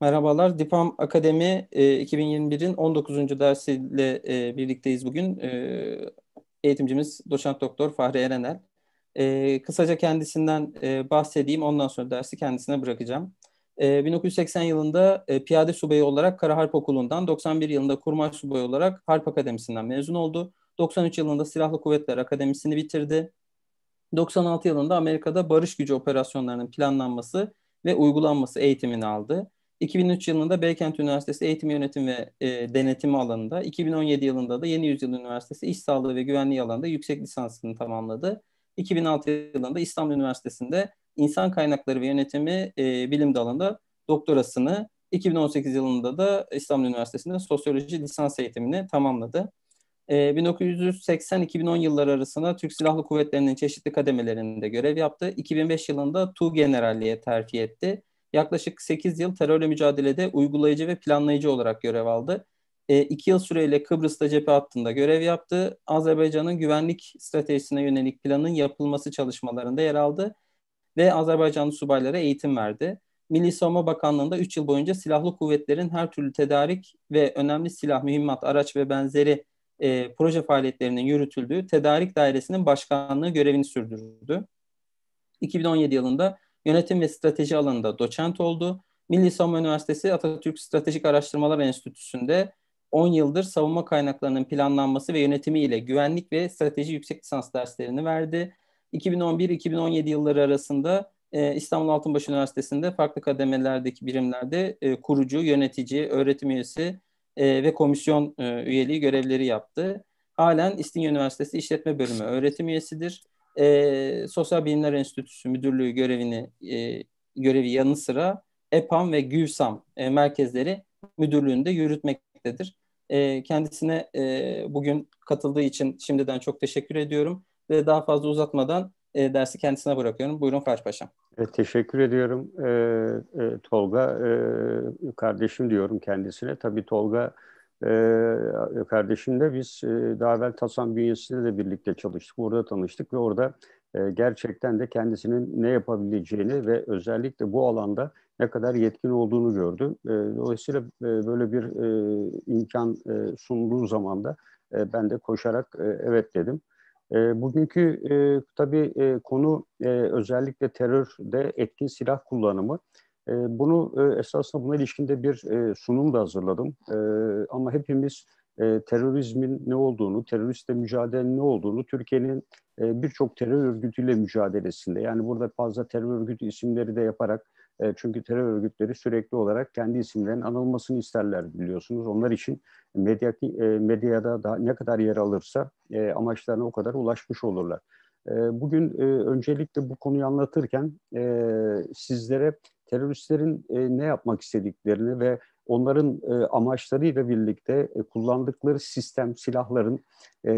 Merhabalar, Dipam Akademi 2021'in e, 19. dersiyle e, birlikteyiz bugün. E, eğitimcimiz doçent doktor Fahri Erenel. kısaca kendisinden e, bahsedeyim, ondan sonra dersi kendisine bırakacağım. 1980 yılında piyade subayı olarak Kara Harp Okulu'ndan, 91 yılında kurmay subayı olarak Harp Akademisi'nden mezun oldu. 93 yılında Silahlı Kuvvetler Akademisi'ni bitirdi. 96 yılında Amerika'da barış gücü operasyonlarının planlanması ve uygulanması eğitimini aldı. 2003 yılında Beykent Üniversitesi Eğitim Yönetim ve e, Denetimi alanında, 2017 yılında da Yeni Yüzyıl Üniversitesi İş Sağlığı ve Güvenliği alanında yüksek lisansını tamamladı. 2006 yılında İstanbul Üniversitesi'nde İnsan Kaynakları ve Yönetimi e, Bilim Dalı'nda doktorasını, 2018 yılında da İstanbul Üniversitesi'nde sosyoloji lisans eğitimini tamamladı. E, 1980-2010 yılları arasında Türk Silahlı Kuvvetleri'nin çeşitli kademelerinde görev yaptı. 2005 yılında Tu Generalliğe terfi etti yaklaşık 8 yıl terörle mücadelede uygulayıcı ve planlayıcı olarak görev aldı. E, yıl süreyle Kıbrıs'ta cephe hattında görev yaptı. Azerbaycan'ın güvenlik stratejisine yönelik planın yapılması çalışmalarında yer aldı ve Azerbaycanlı subaylara eğitim verdi. Milli Savunma Bakanlığı'nda 3 yıl boyunca silahlı kuvvetlerin her türlü tedarik ve önemli silah, mühimmat, araç ve benzeri e, proje faaliyetlerinin yürütüldüğü tedarik dairesinin başkanlığı görevini sürdürdü. 2017 yılında Yönetim ve strateji alanında doçent oldu. Milli Savunma Üniversitesi Atatürk Stratejik Araştırmalar Enstitüsü'nde 10 yıldır savunma kaynaklarının planlanması ve yönetimi ile güvenlik ve strateji yüksek lisans derslerini verdi. 2011-2017 yılları arasında e, İstanbul Altınbaş Üniversitesi'nde farklı kademelerdeki birimlerde e, kurucu, yönetici, öğretim üyesi e, ve komisyon e, üyeliği görevleri yaptı. Halen İstinye Üniversitesi İşletme Bölümü öğretim üyesidir e, Sosyal Bilimler Enstitüsü Müdürlüğü görevini e, görevi yanı sıra EPAM ve Güvsam e, merkezleri müdürlüğünde yürütmektedir. E, kendisine e, bugün katıldığı için şimdiden çok teşekkür ediyorum ve daha fazla uzatmadan e, dersi kendisine bırakıyorum. Buyurun Farş Paşam. Evet, teşekkür ediyorum e, e, Tolga. E, kardeşim diyorum kendisine. Tabii Tolga e, kardeşimle biz e, daha evvel Tasan bünyesinde de birlikte çalıştık. Orada tanıştık ve orada e, gerçekten de kendisinin ne yapabileceğini ve özellikle bu alanda ne kadar yetkin olduğunu gördüm. E, dolayısıyla e, böyle bir e, imkan e, sunduğu zaman da e, ben de koşarak e, evet dedim. E, bugünkü e, tabii e, konu e, özellikle terörde etkin silah kullanımı. Ee, bunu e, esasında buna ilişkinde bir e, sunum da hazırladım. Ee, ama hepimiz e, terörizmin ne olduğunu, teröristle mücadelenin ne olduğunu, Türkiye'nin birçok terör örgütüyle mücadelesinde, yani burada fazla terör örgütü isimleri de yaparak, çünkü terör örgütleri sürekli olarak kendi isimlerinin anılmasını isterler biliyorsunuz. Onlar için medya medyada da ne kadar yer alırsa amaçlarına o kadar ulaşmış olurlar. Bugün öncelikle bu konuyu anlatırken sizlere teröristlerin e, ne yapmak istediklerini ve onların e, amaçlarıyla birlikte e, kullandıkları sistem, silahların e,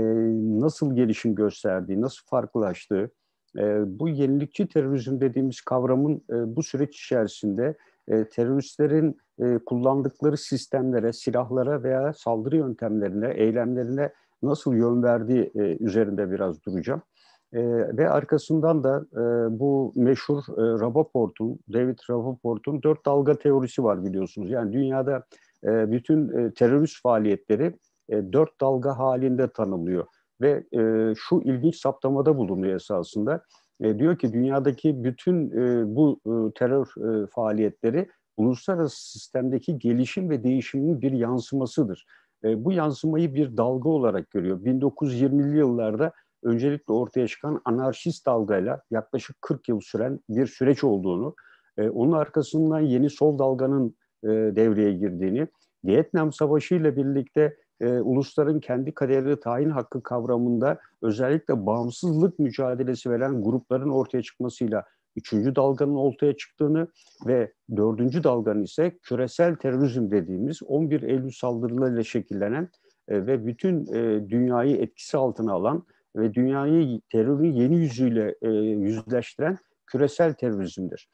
nasıl gelişim gösterdiği, nasıl farklılaştığı, e, bu yenilikçi terörizm dediğimiz kavramın e, bu süreç içerisinde e, teröristlerin e, kullandıkları sistemlere, silahlara veya saldırı yöntemlerine, eylemlerine nasıl yön verdiği e, üzerinde biraz duracağım. E, ve arkasından da e, bu meşhur e, Raboport'un, David Raboport'un dört dalga teorisi var biliyorsunuz. Yani dünyada e, bütün e, terörist faaliyetleri e, dört dalga halinde tanımlıyor. Ve e, şu ilginç saptamada bulunuyor esasında. E, diyor ki dünyadaki bütün e, bu e, terör e, faaliyetleri uluslararası sistemdeki gelişim ve değişimin bir yansımasıdır. E, bu yansımayı bir dalga olarak görüyor. 1920'li yıllarda öncelikle ortaya çıkan anarşist dalgayla yaklaşık 40 yıl süren bir süreç olduğunu, e, onun arkasından yeni sol dalganın e, devreye girdiğini, Vietnam Savaşı ile birlikte e, ulusların kendi kaderleri tayin hakkı kavramında özellikle bağımsızlık mücadelesi veren grupların ortaya çıkmasıyla üçüncü dalganın ortaya çıktığını ve dördüncü dalganın ise küresel terörizm dediğimiz 11 Eylül saldırılarıyla şekillenen e, ve bütün e, dünyayı etkisi altına alan ve dünyayı terörü yeni yüzüyle e, yüzleştiren küresel terörizmdir.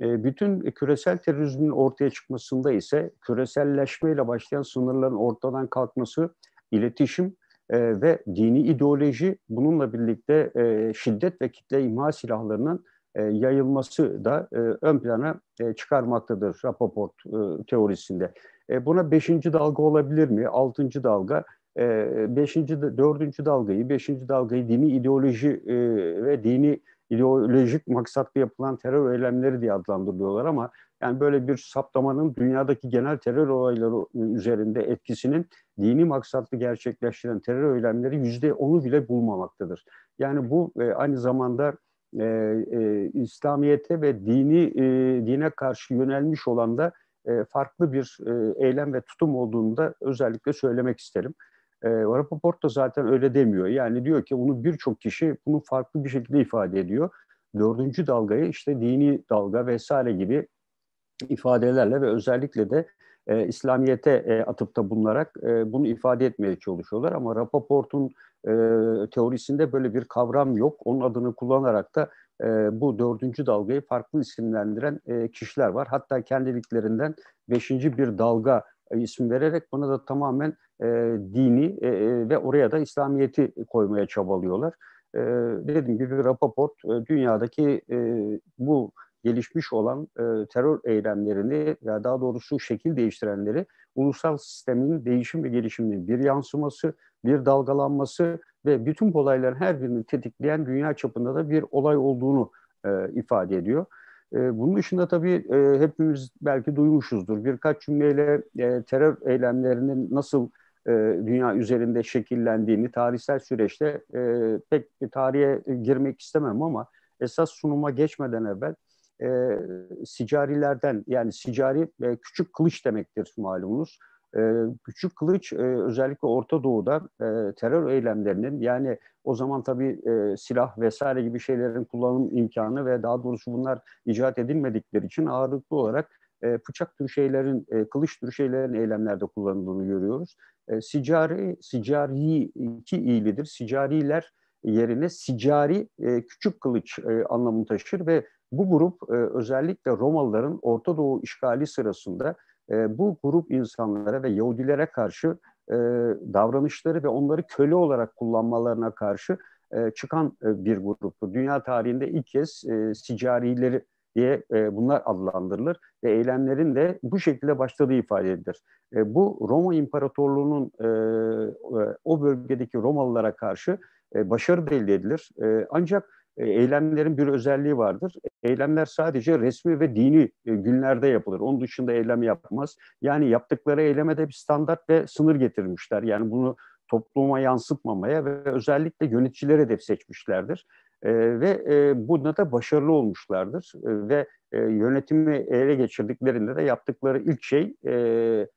E, bütün küresel terörizmin ortaya çıkmasında ise küreselleşmeyle başlayan sınırların ortadan kalkması, iletişim e, ve dini ideoloji bununla birlikte e, şiddet ve kitle imha silahlarının e, yayılması da e, ön plana e, çıkarmaktadır Rapoport e, teorisinde. E, buna beşinci dalga olabilir mi? Altıncı dalga ee, beşinci, dördüncü dalgayı, beşinci dalgayı dini ideoloji e, ve dini ideolojik maksatlı yapılan terör eylemleri diye adlandırıyorlar ama yani böyle bir saptamanın dünyadaki genel terör olayları üzerinde etkisinin dini maksatlı gerçekleştiren terör eylemleri yüzde onu bile bulmamaktadır. Yani bu e, aynı zamanda e, e, İslamiyete ve dini e, dine karşı yönelmiş olan da e, farklı bir e, eylem ve tutum olduğunu da özellikle söylemek isterim. E, Rapoport da zaten öyle demiyor. Yani diyor ki onu birçok kişi bunu farklı bir şekilde ifade ediyor. Dördüncü dalgayı işte dini dalga vesaire gibi ifadelerle ve özellikle de e, İslamiyet'e e, da bulunarak e, bunu ifade etmeye çalışıyorlar. Ama Rapoport'un e, teorisinde böyle bir kavram yok. Onun adını kullanarak da e, bu dördüncü dalgayı farklı isimlendiren e, kişiler var. Hatta kendiliklerinden beşinci bir dalga e, isim vererek buna da tamamen e, dini e, e, ve oraya da İslamiyet'i koymaya çabalıyorlar. E, dediğim gibi Rapaport e, dünyadaki e, bu gelişmiş olan e, terör eylemlerini ya daha doğrusu şekil değiştirenleri ulusal sistemin değişim ve gelişiminin bir yansıması, bir dalgalanması ve bütün olayların her birini tetikleyen dünya çapında da bir olay olduğunu e, ifade ediyor. E, bunun dışında tabii e, hepimiz belki duymuşuzdur. Birkaç cümleyle e, terör eylemlerinin nasıl dünya üzerinde şekillendiğini tarihsel süreçte pek bir tarihe girmek istemem ama esas sunuma geçmeden evvel sicarilerden yani sicari küçük kılıç demektir malumunuz. E, Küçük Kılıç e, özellikle Orta Doğu'da e, terör eylemlerinin yani o zaman tabii e, silah vesaire gibi şeylerin kullanım imkanı ve daha doğrusu bunlar icat edilmedikleri için ağırlıklı olarak e, bıçak türü şeylerin, e, kılıç tür şeylerin eylemlerde kullanıldığını görüyoruz. E, sicari, sicari iki iyilidir. Sicariler yerine sicari e, küçük kılıç e, anlamını taşır ve bu grup e, özellikle Romalıların Orta Doğu işgali sırasında ee, bu grup insanlara ve Yahudilere karşı e, davranışları ve onları köle olarak kullanmalarına karşı e, çıkan e, bir gruptu. Dünya tarihinde ilk kez e, sicarileri diye e, bunlar adlandırılır ve eylemlerin de bu şekilde başladığı ifade edilir. E, bu Roma İmparatorluğu'nun e, e o bölgedeki Romalılara karşı e, başarı da elde edilir. E, ancak e, eylemlerin bir özelliği vardır. Eylemler sadece resmi ve dini e, günlerde yapılır. Onun dışında eylem yapmaz. Yani yaptıkları eyleme de bir standart ve sınır getirmişler. Yani bunu topluma yansıtmamaya ve özellikle yöneticileri hedef seçmişlerdir. ee, ve e, bunda da başarılı olmuşlardır e, ve e, yönetimi ele geçirdiklerinde de yaptıkları ilk şey e,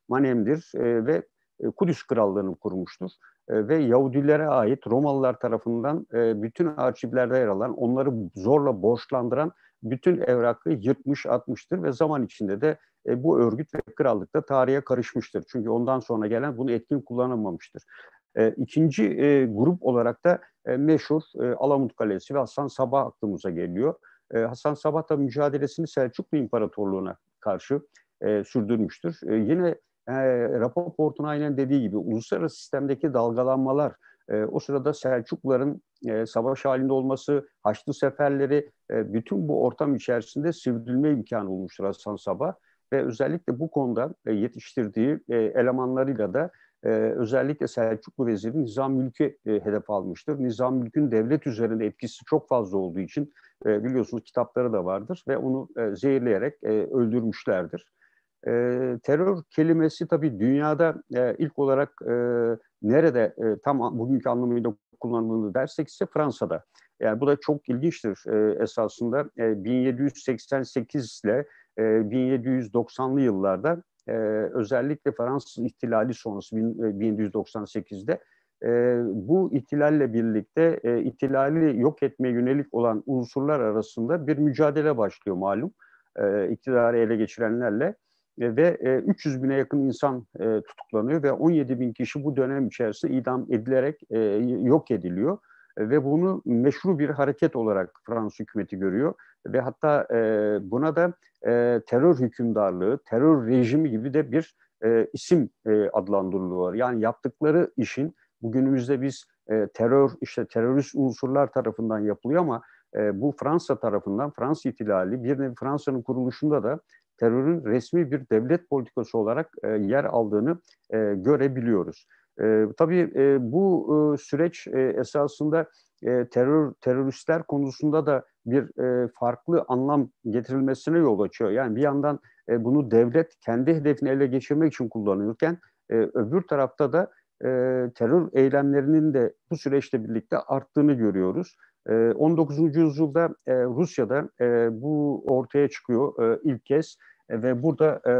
Manem'dir e, ve e, Kudüs Krallığı'nı kurmuştur ve Yahudilere ait Romalılar tarafından bütün arşivlerde yer alan, onları zorla borçlandıran bütün evrakı yırtmış atmıştır ve zaman içinde de e, bu örgüt ve krallıkta tarihe karışmıştır. Çünkü ondan sonra gelen bunu etkin kullanamamıştır. İkinci grup olarak da e, meşhur e, Alamut Kalesi ve Hasan Sabah aklımıza geliyor. Hasan Sabah da mücadelesini Selçuklu İmparatorluğu'na karşı sürdürmüştür. yine e, ee, Rapoport'un aynen dediği gibi uluslararası sistemdeki dalgalanmalar, e, o sırada Selçukluların e, savaş halinde olması, Haçlı seferleri, e, bütün bu ortam içerisinde sivrilme imkanı olmuştur Hasan Sabah. Ve özellikle bu konuda e, yetiştirdiği e, elemanlarıyla da e, özellikle Selçuklu veziri Nizam Mülk'ü e, hedef almıştır. Nizam Mülk'ün devlet üzerinde etkisi çok fazla olduğu için e, biliyorsunuz kitapları da vardır ve onu e, zehirleyerek e, öldürmüşlerdir. E, terör kelimesi tabii dünyada e, ilk olarak e, nerede e, tam bugünkü anlamıyla kullanıldığını dersek ise Fransa'da. Yani bu da çok ilginçtir e, esasında. E, 1788 ile e, 1790'lı yıllarda e, özellikle Fransız ihtilali sonrası bin, e, 1798'de e, bu ihtilalle birlikte e, ihtilali yok etmeye yönelik olan unsurlar arasında bir mücadele başlıyor malum e, iktidarı ele geçirenlerle. E, ve 300 e, bine yakın insan e, tutuklanıyor ve 17 bin kişi bu dönem içerisinde idam edilerek yok ediliyor ve bunu meşru bir hareket olarak Fransız hükümeti görüyor ve hatta buna da terör hükümdarlığı, terör rejimi gibi de bir isim adlandırılıyor. Yani yaptıkları işin bugünümüzde biz terör işte terörist unsurlar tarafından yapılıyor ama bu Fransa tarafından Fransa itilali, bir nevi Fransa'nın kuruluşunda da terörün resmi bir devlet politikası olarak e, yer aldığını e, görebiliyoruz. E, tabii e, bu e, süreç e, esasında e, terör teröristler konusunda da bir e, farklı anlam getirilmesine yol açıyor. Yani bir yandan e, bunu devlet kendi hedefini ele geçirmek için kullanıyorken e, öbür tarafta da e, terör eylemlerinin de bu süreçle birlikte arttığını görüyoruz. 19. Ee, yüzyılda e, Rusya'da e, bu ortaya çıkıyor e, ilk kez ve burada e,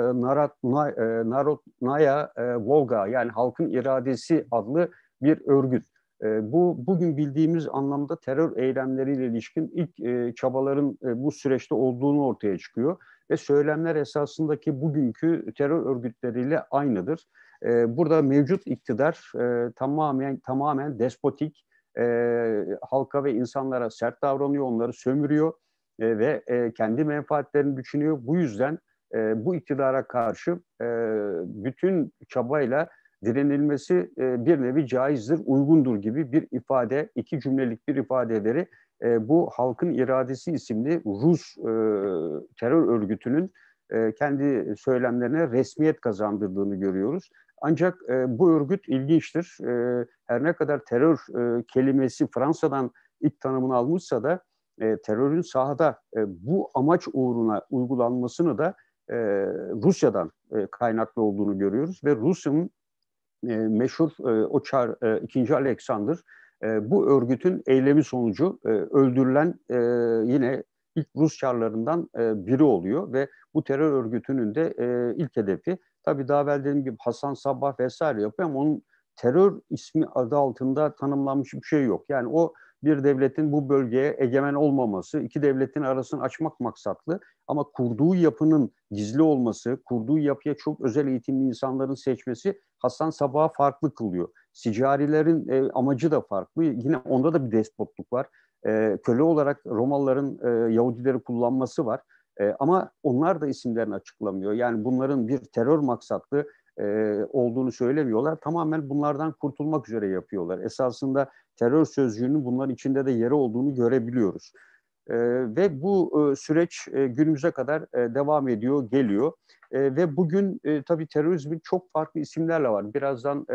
Narodnaya Volga yani halkın iradesi adlı bir örgüt. bu bugün bildiğimiz anlamda terör eylemleriyle ilişkin ilk çabaların bu süreçte olduğunu ortaya çıkıyor ve söylemler esasındaki bugünkü terör örgütleriyle aynıdır. burada mevcut iktidar tamamen tamamen despotik, e, halka ve insanlara sert davranıyor, onları sömürüyor e, ve e, kendi menfaatlerini düşünüyor. Bu yüzden e, bu iktidara karşı e, bütün çabayla direnilmesi e, bir nevi caizdir, uygundur gibi bir ifade, iki cümlelik bir ifadeleri e, bu Halkın İradesi isimli Rus e, terör örgütünün e, kendi söylemlerine resmiyet kazandırdığını görüyoruz. Ancak e, bu örgüt ilginçtir. E, her ne kadar terör e, kelimesi Fransa'dan ilk tanımını almışsa da e, terörün sahada e, bu amaç uğruna uygulanmasını da e, Rusya'dan e, kaynaklı olduğunu görüyoruz ve Rus'un e, meşhur e, o çar e, 2. Alexander e, bu örgütün eylemi sonucu e, öldürülen e, yine ilk Rus çarlarından e, biri oluyor ve bu terör örgütünün de e, ilk hedefi Tabii daha evvel dediğim gibi Hasan Sabbah vesaire yapıyor ama onun terör ismi adı altında tanımlanmış bir şey yok. Yani o bir devletin bu bölgeye egemen olmaması, iki devletin arasını açmak maksatlı ama kurduğu yapının gizli olması, kurduğu yapıya çok özel eğitimli insanların seçmesi Hasan Sabah'a farklı kılıyor. Sicarilerin e, amacı da farklı. Yine onda da bir despotluk var. E, köle olarak Romalıların e, Yahudileri kullanması var. E, ama onlar da isimlerini açıklamıyor. Yani bunların bir terör maksatlı e, olduğunu söylemiyorlar. Tamamen bunlardan kurtulmak üzere yapıyorlar. Esasında terör sözcüğünün bunların içinde de yeri olduğunu görebiliyoruz. E, ve bu e, süreç e, günümüze kadar e, devam ediyor, geliyor. E, ve bugün e, tabii terörizmin çok farklı isimlerle var. Birazdan e,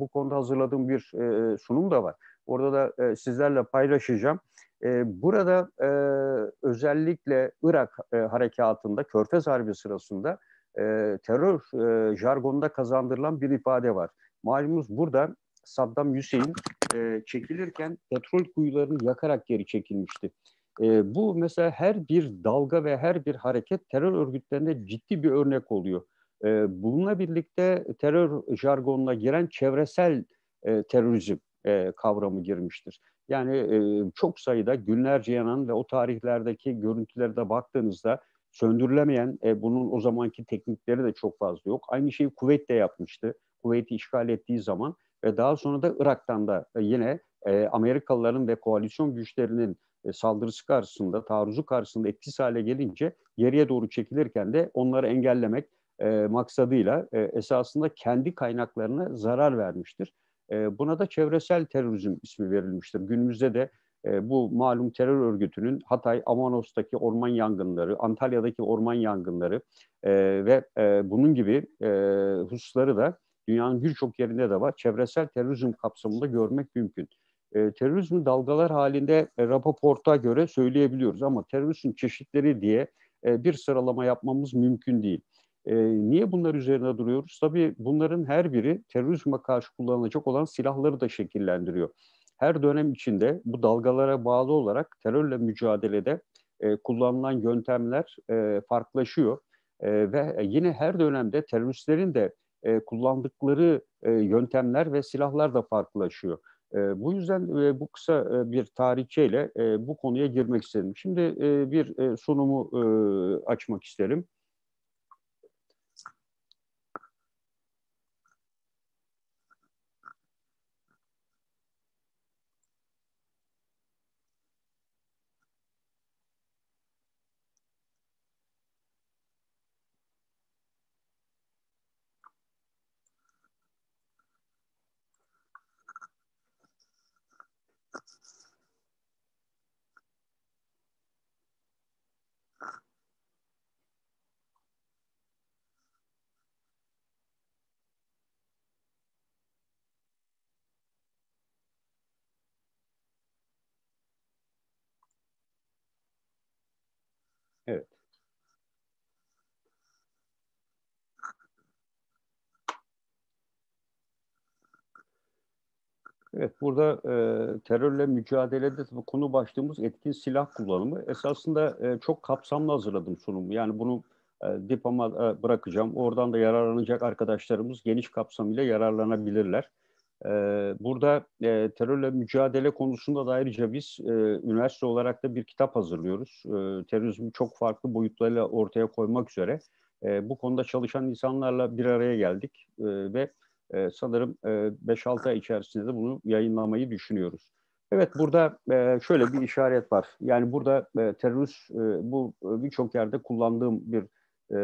bu konuda hazırladığım bir e, sunum da var. Orada da e, sizlerle paylaşacağım. E, burada e, özellikle Irak e, harekatında, Körfez Harbi sırasında e, terör e, jargonda kazandırılan bir ifade var. Malumunuz burada Saddam Hüseyin e, çekilirken petrol kuyularını yakarak geri çekilmişti. E, bu mesela her bir dalga ve her bir hareket terör örgütlerine ciddi bir örnek oluyor. E, bununla birlikte terör jargonuna giren çevresel e, terörizm e, kavramı girmiştir. Yani e, çok sayıda günlerce yanan ve o tarihlerdeki görüntülere de baktığınızda söndürülemeyen, e, bunun o zamanki teknikleri de çok fazla yok. Aynı şeyi Kuveyt de yapmıştı. Kuveyt'i işgal ettiği zaman ve daha sonra da Irak'tan da e, yine e, Amerikalıların ve koalisyon güçlerinin e, saldırısı karşısında, taarruzu karşısında etkisiz hale gelince geriye doğru çekilirken de onları engellemek e, maksadıyla e, esasında kendi kaynaklarına zarar vermiştir. Ee, buna da çevresel terörizm ismi verilmiştir. Günümüzde de e, bu malum terör örgütünün Hatay, Amanos'taki orman yangınları, Antalya'daki orman yangınları e, ve e, bunun gibi hususları da dünyanın birçok yerinde de var. Çevresel terörizm kapsamında görmek mümkün. Terörizm dalgalar halinde e, göre söyleyebiliyoruz ama terörizmin çeşitleri diye bir sıralama yapmamız mümkün değil. E, niye bunlar üzerine duruyoruz? Tabii bunların her biri terörizme karşı kullanılacak olan silahları da şekillendiriyor. Her dönem içinde bu dalgalara bağlı olarak terörle mücadelede e, kullanılan yöntemler e, farklılaşıyor. E, ve yine her dönemde teröristlerin de e, kullandıkları e, yöntemler ve silahlar da farklılaşıyor. E, bu yüzden e, bu kısa e, bir tarihçeyle e, bu konuya girmek istedim. Şimdi e, bir e, sunumu e, açmak isterim. Evet burada e, terörle mücadelede tabii konu başlığımız etkin silah kullanımı. Esasında e, çok kapsamlı hazırladım sunumu. Yani bunu e, dipama e, bırakacağım. Oradan da yararlanacak arkadaşlarımız geniş kapsamıyla yararlanabilirler. E, burada e, terörle mücadele konusunda da ayrıca biz e, üniversite olarak da bir kitap hazırlıyoruz. E, terörizmi çok farklı boyutlarıyla ortaya koymak üzere. E, bu konuda çalışan insanlarla bir araya geldik e, ve e, sanırım e, 5-6 ay içerisinde de bunu yayınlamayı düşünüyoruz. Evet burada e, şöyle bir işaret var. Yani burada e, terörist e, bu e, birçok yerde kullandığım bir e, e,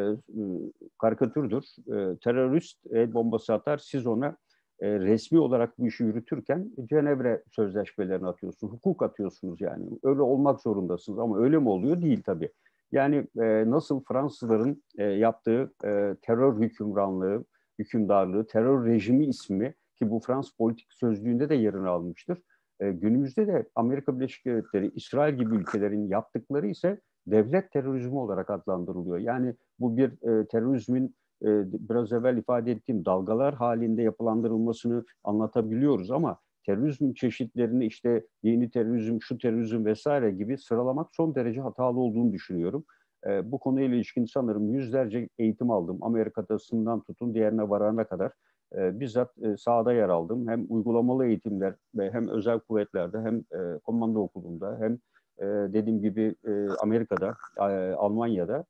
karikatürdür. E, terörist el bombası atar, siz ona e, resmi olarak bu işi yürütürken Cenevre sözleşmelerini atıyorsunuz, hukuk atıyorsunuz yani. Öyle olmak zorundasınız ama öyle mi oluyor? Değil tabii. Yani e, nasıl Fransızların e, yaptığı e, terör hükümranlığı, hükümdarlığı, terör rejimi ismi ki bu Fransız politik sözlüğünde de yerini almıştır. E, günümüzde de Amerika Birleşik Devletleri, İsrail gibi ülkelerin yaptıkları ise devlet terörizmi olarak adlandırılıyor. Yani bu bir e, terörizmin e, biraz evvel ifade ettiğim dalgalar halinde yapılandırılmasını anlatabiliyoruz ama terörizm çeşitlerini işte yeni terörizm, şu terörizm vesaire gibi sıralamak son derece hatalı olduğunu düşünüyorum e, bu konuyla ilişkin sanırım yüzlerce eğitim aldım. Amerika'da sınırdan tutun diğerine varana kadar e, bizzat e, sahada yer aldım. Hem uygulamalı eğitimler ve hem özel kuvvetlerde hem e, komando okulunda hem e, dediğim gibi e, Amerika'da, e, Almanya'da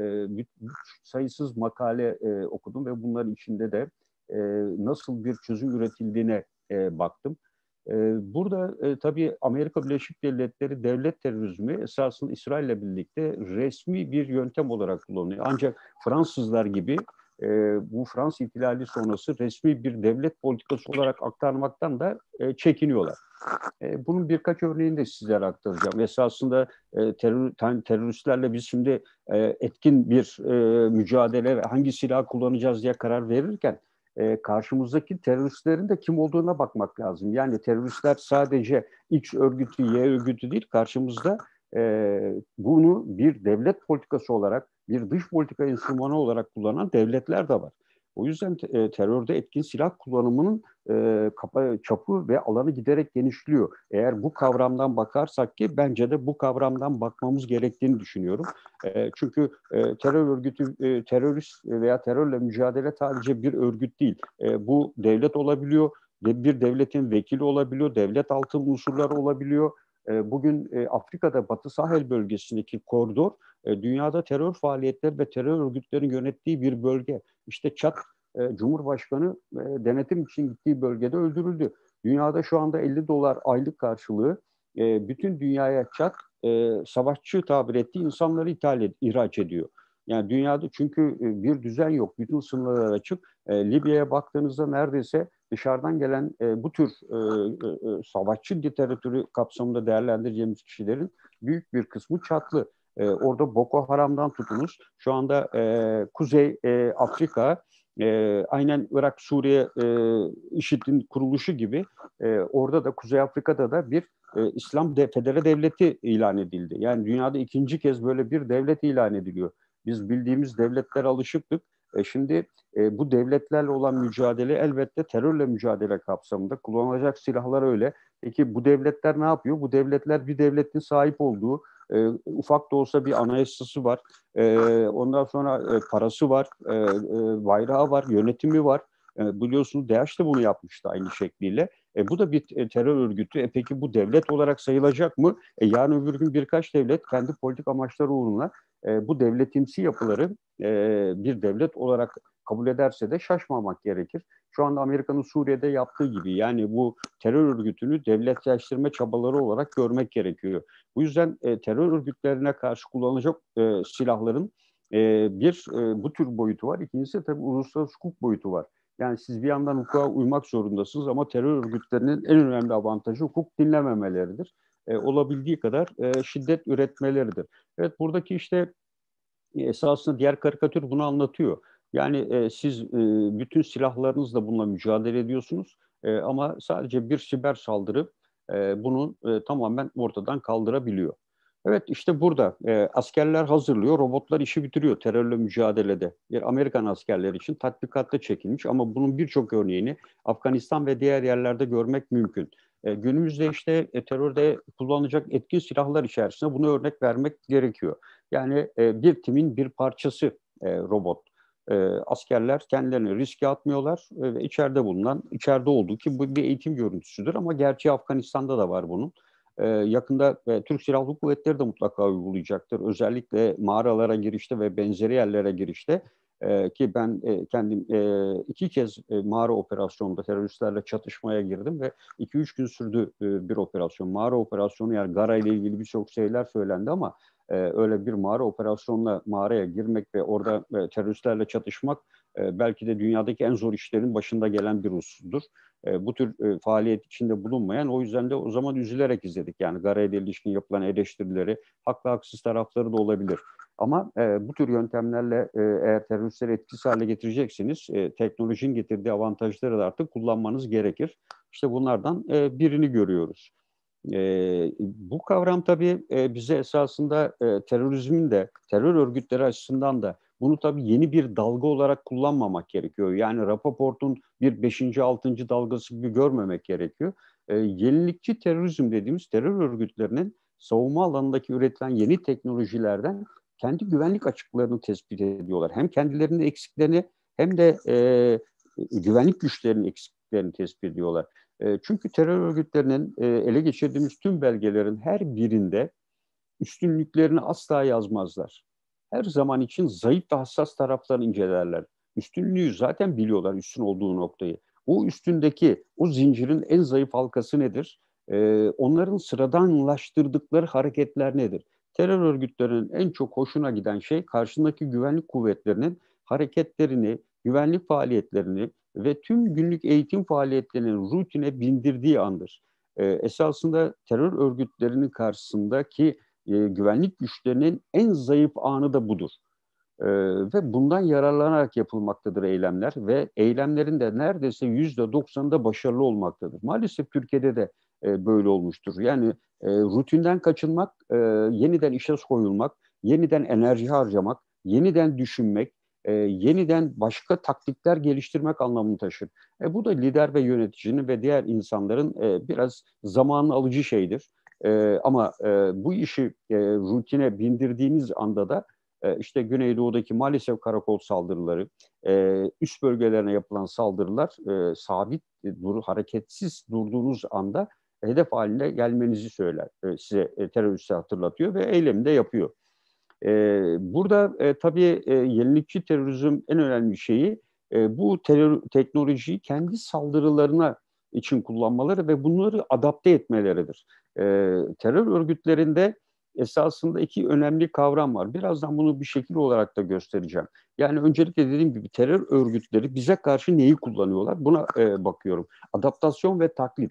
e, sayısız makale e, okudum ve bunların içinde de e, nasıl bir çözüm üretildiğine e, baktım. Ee, burada e, tabii Amerika Birleşik Devletleri devlet terörizmi esasında İsrail'le birlikte resmi bir yöntem olarak kullanılıyor. Ancak Fransızlar gibi e, bu Fransız ihtilali sonrası resmi bir devlet politikası olarak aktarmaktan da e, çekiniyorlar. bunun birkaç örneğini de sizlere aktaracağım. Esasında terör, teröristlerle biz şimdi etkin bir e, mücadele hangi silah kullanacağız diye karar verirken e, karşımızdaki teröristlerin de kim olduğuna bakmak lazım. Yani teröristler sadece iç örgütü, Y örgütü değil, karşımızda e, bunu bir devlet politikası olarak, bir dış politika enstrümanı olarak kullanan devletler de var. O yüzden e, terörde etkin silah kullanımının e, kapa, çapı ve alanı giderek genişliyor. Eğer bu kavramdan bakarsak ki bence de bu kavramdan bakmamız gerektiğini düşünüyorum. E, çünkü e, terör örgütü e, terörist veya terörle mücadele sadece bir örgüt değil. E, bu devlet olabiliyor, bir devletin vekili olabiliyor, devlet altı unsurları olabiliyor ee, bugün e, Afrika'da Batı Sahel bölgesindeki koridor e, dünyada terör faaliyetleri ve terör örgütlerinin yönettiği bir bölge. İşte Çat e, Cumhurbaşkanı denetim için gittiği bölgede öldürüldü. Dünyada şu anda 50 dolar aylık karşılığı bütün dünyaya Çat savaşçı tabir ettiği insanları ithal ed- ihraç ediyor. Yani dünyada çünkü bir düzen yok. Bütün sınırlar açık. Libya'ya baktığınızda neredeyse dışarıdan gelen e, bu tür e, e, e, savaşçı literatürü kapsamında değerlendireceğimiz kişilerin büyük bir kısmı çatlı. E, orada Boko Haram'dan tutunuz. Şu anda e, Kuzey e, Afrika, e, aynen Irak, Suriye e, IŞİD'in kuruluşu gibi e, orada da Kuzey Afrika'da da bir e, İslam de, Federe Devleti ilan edildi. Yani dünyada ikinci kez böyle bir devlet ilan ediliyor. Biz bildiğimiz devletler alışıktık e şimdi e, bu devletlerle olan mücadele elbette terörle mücadele kapsamında kullanılacak silahlar öyle. Peki bu devletler ne yapıyor? Bu devletler bir devletin sahip olduğu e, ufak da olsa bir anayasası var. E, ondan sonra e, parası var, e, e, bayrağı var, yönetimi var. E, biliyorsunuz DH de bunu yapmıştı aynı şekliyle. E, bu da bir e, terör örgütü. E, peki bu devlet olarak sayılacak mı? E, yarın öbür gün birkaç devlet kendi politik amaçları uğruna e, bu devletimsi yapıları e, bir devlet olarak kabul ederse de şaşmamak gerekir. Şu anda Amerika'nın Suriye'de yaptığı gibi yani bu terör örgütünü devletleştirme çabaları olarak görmek gerekiyor. Bu yüzden e, terör örgütlerine karşı kullanılacak e, silahların e, bir e, bu tür boyutu var. İkincisi tabii uluslararası hukuk boyutu var. Yani siz bir yandan hukuka uymak zorundasınız ama terör örgütlerinin en önemli avantajı hukuk dinlememeleridir e, olabildiği kadar e, şiddet üretmeleridir. Evet buradaki işte e, esasında diğer karikatür bunu anlatıyor. Yani e, siz e, bütün silahlarınızla bununla mücadele ediyorsunuz e, ama sadece bir siber saldırı e, bunu e, tamamen ortadan kaldırabiliyor. Evet işte burada e, askerler hazırlıyor, robotlar işi bitiriyor terörle mücadelede. Yani e, Amerikan askerleri için tatbikatta çekilmiş ama bunun birçok örneğini Afganistan ve diğer yerlerde görmek mümkün. E, günümüzde işte e, terörde kullanılacak etkin silahlar içerisinde bunu örnek vermek gerekiyor. Yani e, bir timin bir parçası robot. askerler kendilerini riske atmıyorlar ve içeride bulunan, içeride olduğu ki bu bir eğitim görüntüsüdür ama gerçi Afganistan'da da var bunun. yakında Türk Silahlı Kuvvetleri de mutlaka uygulayacaktır. Özellikle mağaralara girişte ve benzeri yerlere girişte e, ki ben e, kendim e, iki kez e, mağara operasyonunda teröristlerle çatışmaya girdim ve iki üç gün sürdü e, bir operasyon. Mağara operasyonu yani Gara ile ilgili birçok şeyler söylendi ama e, öyle bir mağara operasyonla mağaraya girmek ve orada e, teröristlerle çatışmak ee, belki de dünyadaki en zor işlerin başında gelen bir unsurdur. Ee, bu tür e, faaliyet içinde bulunmayan o yüzden de o zaman üzülerek izledik. Yani Garaye'de ilişkin yapılan eleştirileri haklı haksız tarafları da olabilir. Ama e, bu tür yöntemlerle e, eğer teröristleri etkisiz hale getirecekseniz teknolojinin getirdiği avantajları da artık kullanmanız gerekir. İşte bunlardan birini görüyoruz. E, bu kavram tabii e, bize esasında e, terörizmin de terör örgütleri açısından da bunu tabii yeni bir dalga olarak kullanmamak gerekiyor. Yani Rapoport'un bir beşinci, altıncı dalgası gibi görmemek gerekiyor. E, yenilikçi terörizm dediğimiz terör örgütlerinin savunma alanındaki üretilen yeni teknolojilerden kendi güvenlik açıklarını tespit ediyorlar. Hem kendilerinin eksiklerini hem de e, güvenlik güçlerinin eksiklerini tespit ediyorlar. E, çünkü terör örgütlerinin e, ele geçirdiğimiz tüm belgelerin her birinde üstünlüklerini asla yazmazlar her zaman için zayıf ve hassas taraflarını incelerler. Üstünlüğü zaten biliyorlar üstün olduğu noktayı. O üstündeki o zincirin en zayıf halkası nedir? Ee, onların sıradanlaştırdıkları hareketler nedir? Terör örgütlerinin en çok hoşuna giden şey karşındaki güvenlik kuvvetlerinin hareketlerini, güvenlik faaliyetlerini ve tüm günlük eğitim faaliyetlerinin rutine bindirdiği andır. Ee, esasında terör örgütlerinin karşısındaki e, güvenlik güçlerinin en zayıf anı da budur. E, ve bundan yararlanarak yapılmaktadır eylemler ve eylemlerin de neredeyse yüzde doksanında başarılı olmaktadır. Maalesef Türkiye'de de e, böyle olmuştur. Yani e, rutinden kaçınmak, e, yeniden işe koyulmak, yeniden enerji harcamak, yeniden düşünmek, e, yeniden başka taktikler geliştirmek anlamını taşır. E, bu da lider ve yöneticinin ve diğer insanların e, biraz zamanı alıcı şeydir. E, ama e, bu işi e, rutine bindirdiğimiz anda da e, işte Güneydoğu'daki maalesef karakol saldırıları, e, üst bölgelerine yapılan saldırılar e, sabit, dur, hareketsiz durduğunuz anda hedef haline gelmenizi söyler. E, size e, teröristi hatırlatıyor ve eylemi de yapıyor. E, burada e, tabii e, yenilikçi terörizm en önemli şeyi e, bu terör, teknolojiyi kendi saldırılarına için kullanmaları ve bunları adapte etmeleridir. E, terör örgütlerinde esasında iki önemli kavram var. Birazdan bunu bir şekil olarak da göstereceğim. Yani öncelikle dediğim gibi terör örgütleri bize karşı neyi kullanıyorlar? Buna e, bakıyorum. Adaptasyon ve taklit.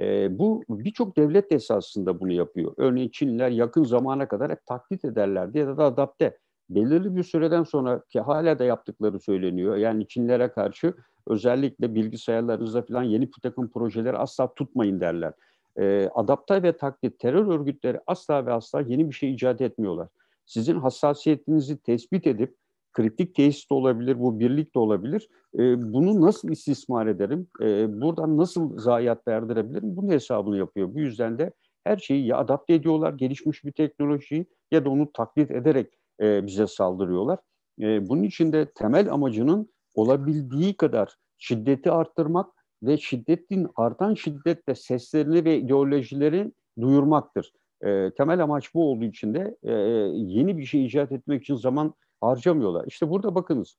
E, bu birçok devlet de esasında bunu yapıyor. Örneğin Çinliler yakın zamana kadar hep taklit ederlerdi ya da adapte. Belirli bir süreden sonra ki hala da yaptıkları söyleniyor. Yani Çinlere karşı özellikle bilgisayarlarınızda falan yeni bir takım projeleri asla tutmayın derler e, adapte ve taklit terör örgütleri asla ve asla yeni bir şey icat etmiyorlar. Sizin hassasiyetinizi tespit edip kritik tesis de olabilir, bu birlik de olabilir. E, bunu nasıl istismar ederim? E, buradan nasıl zayiat verdirebilirim? Bunun hesabını yapıyor. Bu yüzden de her şeyi ya adapte ediyorlar, gelişmiş bir teknolojiyi ya da onu taklit ederek e, bize saldırıyorlar. E, bunun için de temel amacının olabildiği kadar şiddeti arttırmak ve şiddetin artan şiddetle seslerini ve ideolojileri duyurmaktır. E, temel amaç bu olduğu için de e, yeni bir şey icat etmek için zaman harcamıyorlar. İşte burada bakınız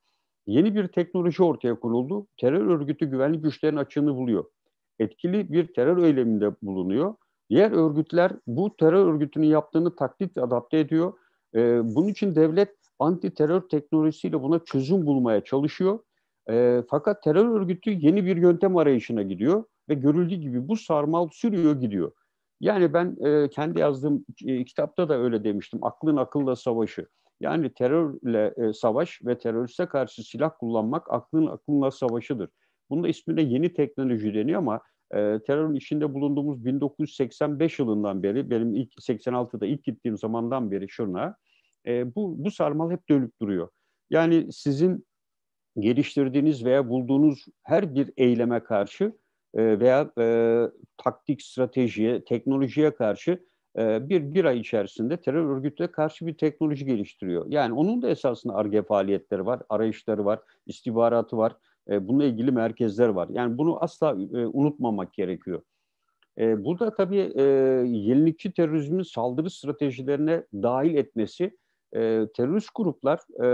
yeni bir teknoloji ortaya konuldu. Terör örgütü güvenlik güçlerin açığını buluyor. Etkili bir terör eyleminde bulunuyor. Diğer örgütler bu terör örgütünün yaptığını taklit adapte ediyor. E, bunun için devlet anti terör teknolojisiyle buna çözüm bulmaya çalışıyor. E, fakat terör örgütü yeni bir yöntem arayışına gidiyor ve görüldüğü gibi bu sarmal sürüyor gidiyor. Yani ben e, kendi yazdığım e, kitapta da öyle demiştim. Aklın akılla savaşı. Yani terörle e, savaş ve teröriste karşı silah kullanmak aklın akılla savaşıdır. Bunun da ismine yeni teknoloji deniyor ama e, terörün içinde bulunduğumuz 1985 yılından beri, benim ilk 86'da ilk gittiğim zamandan beri şuna, e, bu, bu sarmal hep dönüp duruyor. Yani sizin geliştirdiğiniz veya bulduğunuz her bir eyleme karşı e, veya e, taktik, stratejiye, teknolojiye karşı e, bir bir ay içerisinde terör örgütüne karşı bir teknoloji geliştiriyor. Yani onun da esasında ARGE faaliyetleri var, arayışları var, istihbaratı var. E, bununla ilgili merkezler var. Yani bunu asla e, unutmamak gerekiyor. E, burada tabii e, yenilikçi terörizmin saldırı stratejilerine dahil etmesi e, terörist gruplar e,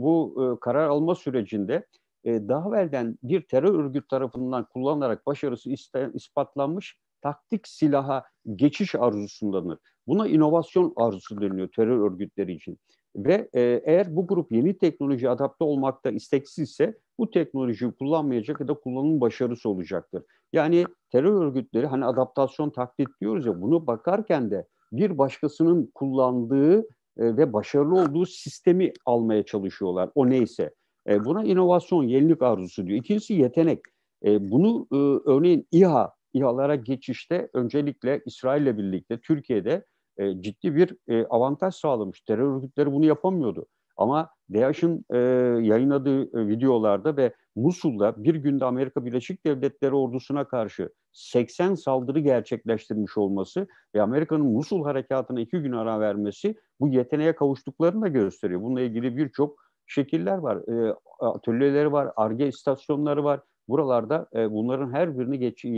bu e, karar alma sürecinde e, daha evvelden bir terör örgüt tarafından kullanılarak başarısı iste, ispatlanmış taktik silaha geçiş arzusundanır. Buna inovasyon arzusu deniliyor terör örgütleri için. Ve e, eğer bu grup yeni teknoloji adapte olmakta isteksiz ise bu teknolojiyi kullanmayacak ya da kullanım başarısı olacaktır. Yani terör örgütleri hani adaptasyon taklit diyoruz ya bunu bakarken de bir başkasının kullandığı e, ve başarılı olduğu sistemi almaya çalışıyorlar. O neyse. E, buna inovasyon, yenilik arzusu diyor. İkincisi yetenek. E, bunu örneğin İHA, İHA'lara geçişte öncelikle İsrail'le birlikte Türkiye'de ciddi bir avantaj sağlamış. Terör örgütleri bunu yapamıyordu. Ama DAEŞ'in e, yayınladığı e, videolarda ve Musul'da bir günde Amerika Birleşik Devletleri ordusuna karşı 80 saldırı gerçekleştirmiş olması ve Amerika'nın Musul harekatına iki gün ara vermesi bu yeteneğe kavuştuklarını da gösteriyor. Bununla ilgili birçok şekiller var, e, atölyeleri var, arge istasyonları var. Buralarda e, bunların her birini geç, e,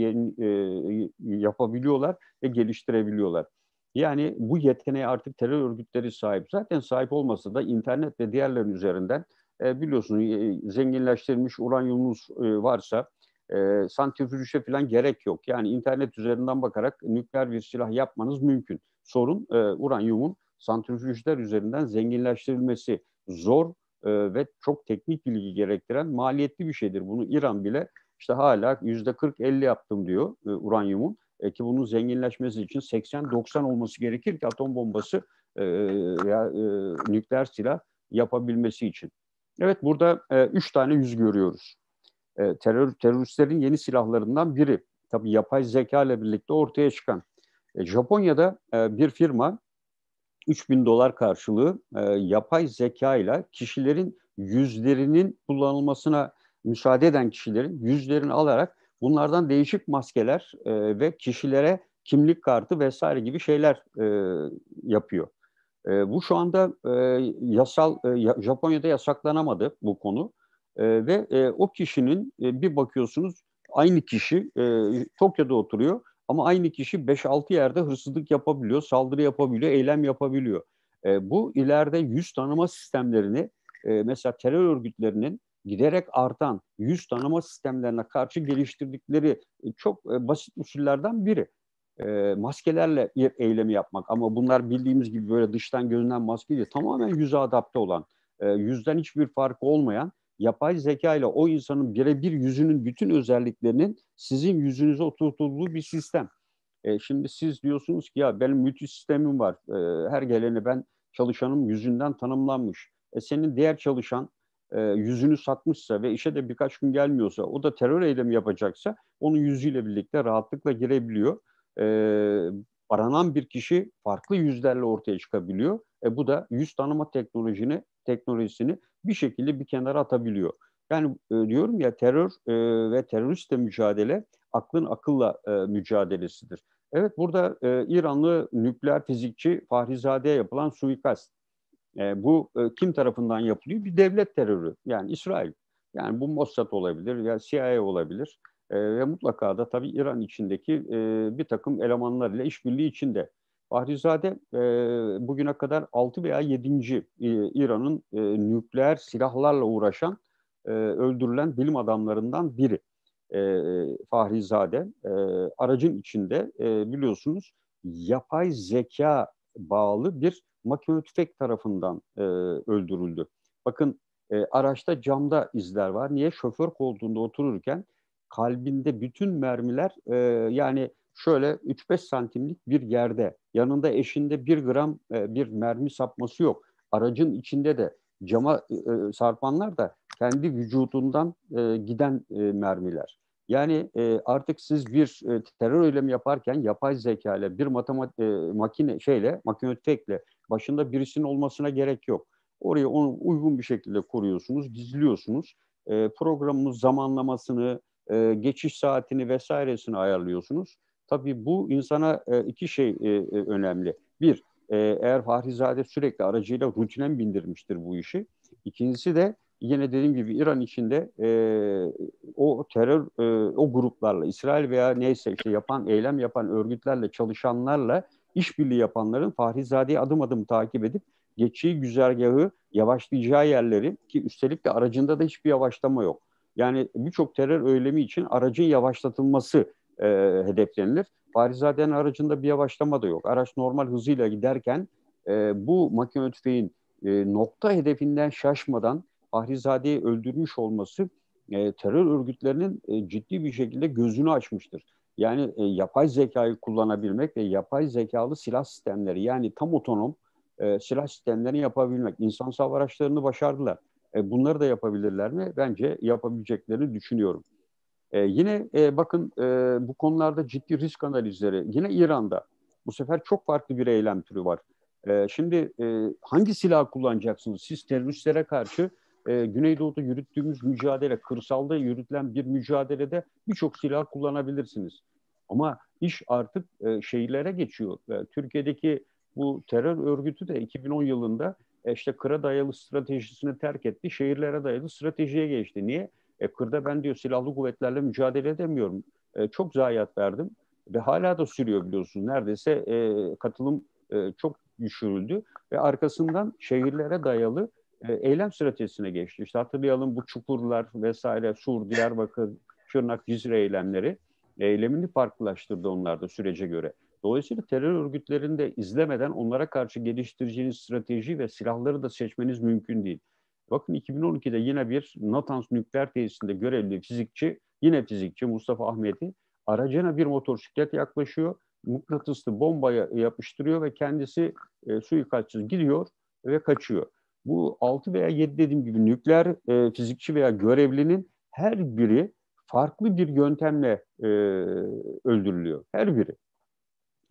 yapabiliyorlar ve geliştirebiliyorlar. Yani bu yeteneğe artık terör örgütleri sahip. Zaten sahip olmasa da internet ve diğerlerin üzerinden e, biliyorsunuz e, zenginleştirilmiş uranyumunuz e, varsa e, santrifüjüşe falan gerek yok. Yani internet üzerinden bakarak nükleer bir silah yapmanız mümkün. Sorun e, uranyumun santrifüjler üzerinden zenginleştirilmesi zor e, ve çok teknik bilgi gerektiren maliyetli bir şeydir. Bunu İran bile işte hala yüzde 40-50 yaptım diyor e, uranyumun e, ki bunun zenginleşmesi için 80-90 olması gerekir ki atom bombası e, ya e, nükleer silah yapabilmesi için. Evet burada e, üç tane yüz görüyoruz. E, terör teröristlerin yeni silahlarından biri tabii yapay zeka ile birlikte ortaya çıkan. E, Japonya'da e, bir firma 3000 dolar karşılığı e, yapay zeka ile kişilerin yüzlerinin kullanılmasına müsaade eden kişilerin yüzlerini alarak Bunlardan değişik maskeler e, ve kişilere kimlik kartı vesaire gibi şeyler e, yapıyor. E, bu şu anda e, yasal e, Japonya'da yasaklanamadı bu konu e, ve e, o kişinin e, bir bakıyorsunuz aynı kişi e, Tokyo'da oturuyor ama aynı kişi 5-6 yerde hırsızlık yapabiliyor, saldırı yapabiliyor, eylem yapabiliyor. E, bu ileride yüz tanıma sistemlerini e, mesela terör örgütlerinin giderek artan yüz tanıma sistemlerine karşı geliştirdikleri e, çok e, basit usullerden biri. E, maskelerle bir eylemi yapmak ama bunlar bildiğimiz gibi böyle dıştan görünen maske değil. Tamamen yüze adapte olan, e, yüzden hiçbir farkı olmayan yapay zeka ile o insanın birebir yüzünün bütün özelliklerinin sizin yüzünüze oturtulduğu bir sistem. E, şimdi siz diyorsunuz ki ya benim müthiş sistemim var. E, her geleni ben çalışanım yüzünden tanımlanmış. E, senin diğer çalışan e, yüzünü satmışsa ve işe de birkaç gün gelmiyorsa o da terör eylemi yapacaksa onun yüzüyle birlikte rahatlıkla girebiliyor. E, aranan bir kişi farklı yüzlerle ortaya çıkabiliyor. E, bu da yüz tanıma teknolojini teknolojisini bir şekilde bir kenara atabiliyor. Yani e, diyorum ya terör e, ve teröristle mücadele aklın akılla e, mücadelesidir. Evet burada e, İranlı nükleer fizikçi Fahrizade'ye yapılan suikast e, bu e, kim tarafından yapılıyor? Bir devlet terörü. Yani İsrail. Yani bu Mossad olabilir ya CIA olabilir. E, ve mutlaka da tabii İran içindeki e, bir takım elemanlar ile işbirliği içinde. Fahrizade e, bugüne kadar 6 veya 7. E, İran'ın e, nükleer silahlarla uğraşan e, öldürülen bilim adamlarından biri. E, Fahrizade e, aracın içinde e, biliyorsunuz yapay zeka bağlı bir makinalı tüfek tarafından e, öldürüldü. Bakın e, araçta camda izler var. Niye? Şoför koltuğunda otururken kalbinde bütün mermiler e, yani şöyle 3-5 santimlik bir yerde. Yanında eşinde 1 gram e, bir mermi sapması yok. Aracın içinde de cama e, e, sarpanlar da kendi vücudundan e, giden e, mermiler. Yani e, artık siz bir e, terör eylemi yaparken yapay zeka ile bir matematik e, makine şeyle, makine tüfekle Başında birisinin olmasına gerek yok. Oraya onu uygun bir şekilde koruyorsunuz, gizliyorsunuz. E, programımız zamanlamasını, e, geçiş saatini vesairesini ayarlıyorsunuz. Tabii bu insana e, iki şey e, e önemli. Bir, e, eğer Fahrizade sürekli aracıyla rutinen bindirmiştir bu işi. İkincisi de yine dediğim gibi İran içinde e, o terör e, o gruplarla İsrail veya neyse işte yapan eylem yapan örgütlerle çalışanlarla işbirliği yapanların Fahrizade'yi adım adım takip edip geçiği güzergahı yavaşlayacağı yerleri ki üstelik de aracında da hiçbir yavaşlama yok. Yani birçok terör öylemi için aracın yavaşlatılması e, hedeflenilir. Fahrizade'nin aracında bir yavaşlama da yok. Araç normal hızıyla giderken e, bu makine tüfeğin e, nokta hedefinden şaşmadan Fahrizade'yi öldürmüş olması e, terör örgütlerinin e, ciddi bir şekilde gözünü açmıştır. Yani e, yapay zekayı kullanabilmek ve yapay zekalı silah sistemleri yani tam otonom e, silah sistemlerini yapabilmek. İnsansal araçlarını başardılar. E, bunları da yapabilirler mi? Bence yapabileceklerini düşünüyorum. E, yine e, bakın e, bu konularda ciddi risk analizleri. Yine İran'da bu sefer çok farklı bir eylem türü var. E, şimdi e, hangi silah kullanacaksınız? Siz teröristlere karşı e, Güneydoğu'da yürüttüğümüz mücadele, kırsalda yürütülen bir mücadelede birçok silah kullanabilirsiniz. Ama iş artık e, şehirlere geçiyor. E, Türkiye'deki bu terör örgütü de 2010 yılında e, işte kıra dayalı stratejisini terk etti. Şehirlere dayalı stratejiye geçti. Niye? E, kırda ben diyor silahlı kuvvetlerle mücadele edemiyorum. E, çok zayiat verdim ve hala da sürüyor biliyorsunuz. Neredeyse e, katılım e, çok düşürüldü ve arkasından şehirlere dayalı e, eylem stratejisine geçti. İşte hatırlayalım bu çukurlar vesaire, Sur, Diyarbakır, Şırnak, Cizre eylemleri eylemini farklılaştırdı onlar da sürece göre. Dolayısıyla terör örgütlerini de izlemeden onlara karşı geliştireceğiniz strateji ve silahları da seçmeniz mümkün değil. Bakın 2012'de yine bir Natanz nükleer tesisinde görevli fizikçi, yine fizikçi Mustafa Ahmet'i aracına bir motor motosiklet yaklaşıyor. Mıknatıslı bombaya yapıştırıyor ve kendisi e, suikastçı gidiyor ve kaçıyor. Bu 6 veya 7 dediğim gibi nükleer e, fizikçi veya görevlinin her biri farklı bir yöntemle e, öldürülüyor. Her biri.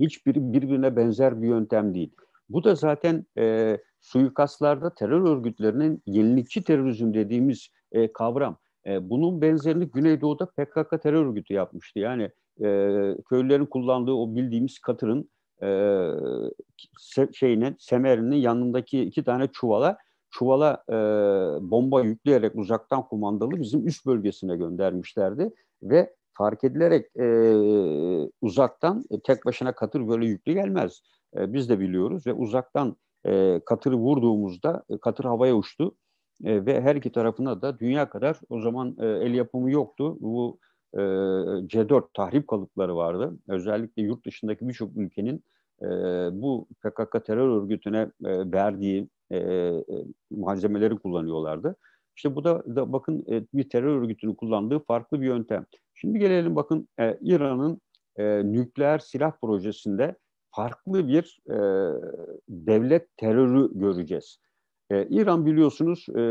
Hiçbiri birbirine benzer bir yöntem değil. Bu da zaten e, suikastlarda terör örgütlerinin yenilikçi terörizm dediğimiz e, kavram. E, bunun benzerini Güneydoğu'da PKK terör örgütü yapmıştı. Yani e, köylülerin kullandığı o bildiğimiz katırın e, şeyine semerinin yanındaki iki tane çuvala çuvala e, bomba yükleyerek uzaktan kumandalı bizim üst bölgesine göndermişlerdi ve fark edilerek e, uzaktan e, tek başına katır böyle yüklü gelmez. E, biz de biliyoruz ve uzaktan e, katırı vurduğumuzda e, katır havaya uçtu e, ve her iki tarafına da dünya kadar o zaman e, el yapımı yoktu. Bu ee, C4 tahrip kalıpları vardı. Özellikle yurt dışındaki birçok ülkenin e, bu PKK terör örgütüne e, verdiği e, malzemeleri kullanıyorlardı. İşte bu da, da bakın bir terör örgütünün kullandığı farklı bir yöntem. Şimdi gelelim bakın İran'ın nükleer silah projesinde farklı bir devlet terörü göreceğiz. İran biliyorsunuz e,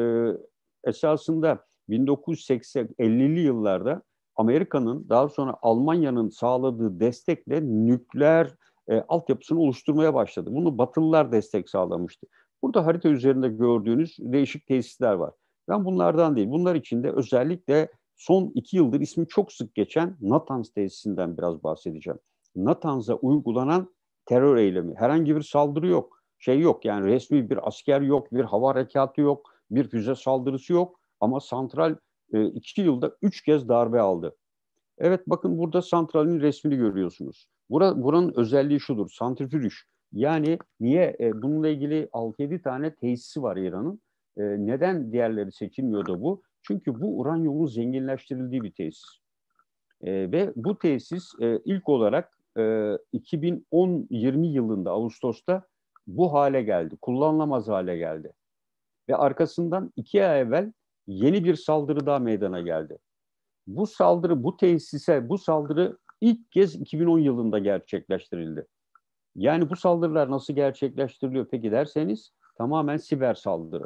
esasında 1950'li yıllarda Amerika'nın daha sonra Almanya'nın sağladığı destekle nükleer e, altyapısını oluşturmaya başladı. Bunu Batılılar destek sağlamıştı. Burada harita üzerinde gördüğünüz değişik tesisler var. Ben bunlardan değil, bunlar içinde özellikle son iki yıldır ismi çok sık geçen Natanz tesisinden biraz bahsedeceğim. Natanz'a uygulanan terör eylemi, herhangi bir saldırı yok, şey yok yani resmi bir asker yok, bir hava harekatı yok, bir füze saldırısı yok ama santral e, iki yılda üç kez darbe aldı. Evet bakın burada santralin resmini görüyorsunuz. Bura, buranın özelliği şudur, santrifüj. Yani niye e, bununla ilgili 6-7 tane tesisi var İran'ın. E, neden diğerleri seçilmiyor da bu? Çünkü bu uranyumun zenginleştirildiği bir tesis. E, ve bu tesis e, ilk olarak e, 2010-20 yılında Ağustos'ta bu hale geldi. Kullanılamaz hale geldi. Ve arkasından iki ay evvel yeni bir saldırı daha meydana geldi bu saldırı, bu tesise, bu saldırı ilk kez 2010 yılında gerçekleştirildi. Yani bu saldırılar nasıl gerçekleştiriliyor peki derseniz tamamen siber saldırı.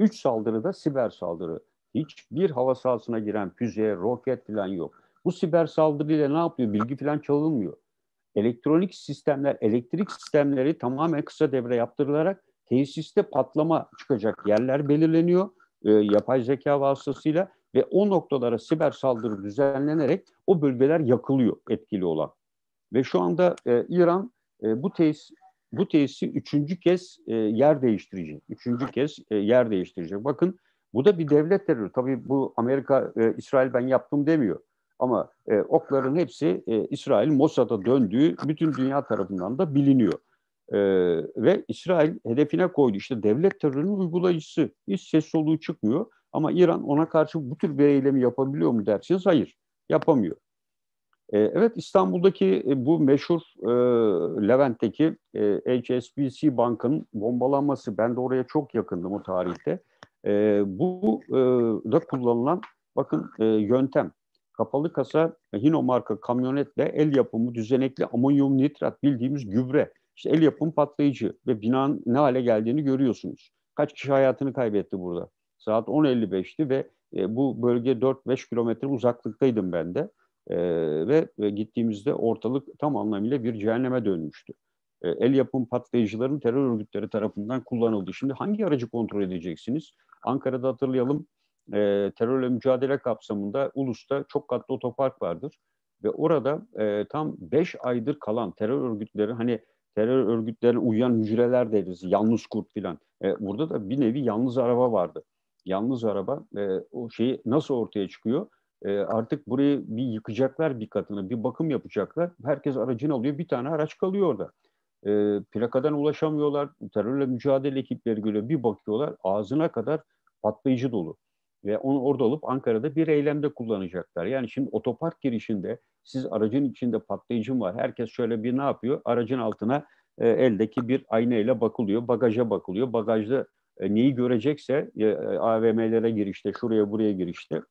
Üç saldırı da siber saldırı. Hiçbir hava sahasına giren füze, roket falan yok. Bu siber saldırıyla ne yapıyor? Bilgi falan çalınmıyor. Elektronik sistemler, elektrik sistemleri tamamen kısa devre yaptırılarak tesiste patlama çıkacak yerler belirleniyor. E, yapay zeka vasıtasıyla ve o noktalara siber saldırı düzenlenerek o bölgeler yakılıyor etkili olan. Ve şu anda e, İran e, bu tesis bu tesisi üçüncü kez e, yer değiştirecek. Üçüncü kez e, yer değiştirecek. Bakın bu da bir devlet terörü. Tabii bu Amerika, e, İsrail ben yaptım demiyor. Ama e, okların hepsi e, İsrail Mossad'a döndüğü bütün dünya tarafından da biliniyor. E, ve İsrail hedefine koydu. İşte devlet terörünün uygulayıcısı. Hiç ses soluğu çıkmıyor. Ama İran ona karşı bu tür bir eylemi yapabiliyor mu dersiniz? Hayır, yapamıyor. E, evet İstanbul'daki e, bu meşhur e, Levent'teki e, HSBC Bank'ın bombalanması, ben de oraya çok yakındım o tarihte. E, bu e, da kullanılan bakın e, yöntem. Kapalı kasa e, Hino marka kamyonetle el yapımı düzenekli amonyum nitrat bildiğimiz gübre. İşte el yapım patlayıcı ve binanın ne hale geldiğini görüyorsunuz. Kaç kişi hayatını kaybetti burada? Saat 10.55'ti ve e, bu bölge 4-5 kilometre uzaklıktaydım ben de. E, ve e, gittiğimizde ortalık tam anlamıyla bir cehenneme dönmüştü. E, el yapım patlayıcıların terör örgütleri tarafından kullanıldı. Şimdi hangi aracı kontrol edeceksiniz? Ankara'da hatırlayalım e, terörle mücadele kapsamında Ulus'ta çok katlı otopark vardır. Ve orada e, tam 5 aydır kalan terör örgütleri hani terör örgütlerine uyan hücreler deriz. Yalnız kurt filan. E, burada da bir nevi yalnız araba vardı yalnız araba e, o şeyi nasıl ortaya çıkıyor? E, artık burayı bir yıkacaklar bir katını, bir bakım yapacaklar. Herkes aracını alıyor, bir tane araç kalıyor orada. E, plakadan ulaşamıyorlar, terörle mücadele ekipleri geliyor. Bir bakıyorlar ağzına kadar patlayıcı dolu. Ve onu orada alıp Ankara'da bir eylemde kullanacaklar. Yani şimdi otopark girişinde siz aracın içinde patlayıcı var. Herkes şöyle bir ne yapıyor? Aracın altına e, eldeki bir aynayla bakılıyor, bagaja bakılıyor. Bagajda e, neyi görecekse e, AVM'lere girişte, şuraya buraya girişte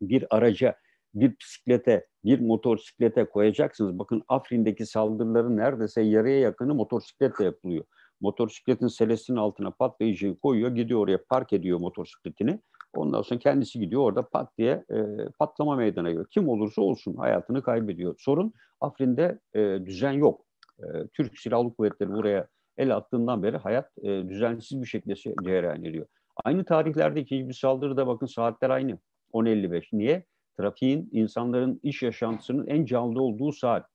bir araca, bir bisiklete, bir motosiklete koyacaksınız. Bakın Afrin'deki saldırıları neredeyse yarıya yakını motosikletle yapılıyor. Motosikletin selesinin altına patlayıcıyı koyuyor, gidiyor oraya park ediyor motosikletini. Ondan sonra kendisi gidiyor orada pat diye e, patlama meydana geliyor. Kim olursa olsun hayatını kaybediyor. Sorun Afrin'de e, düzen yok. E, Türk Silahlı Kuvvetleri buraya el attığından beri hayat e, düzensiz bir şekilde cereyan ediyor. Aynı tarihlerdeki bir saldırıda bakın saatler aynı. 10.55. Niye? Trafiğin, insanların iş yaşantısının en canlı olduğu saat.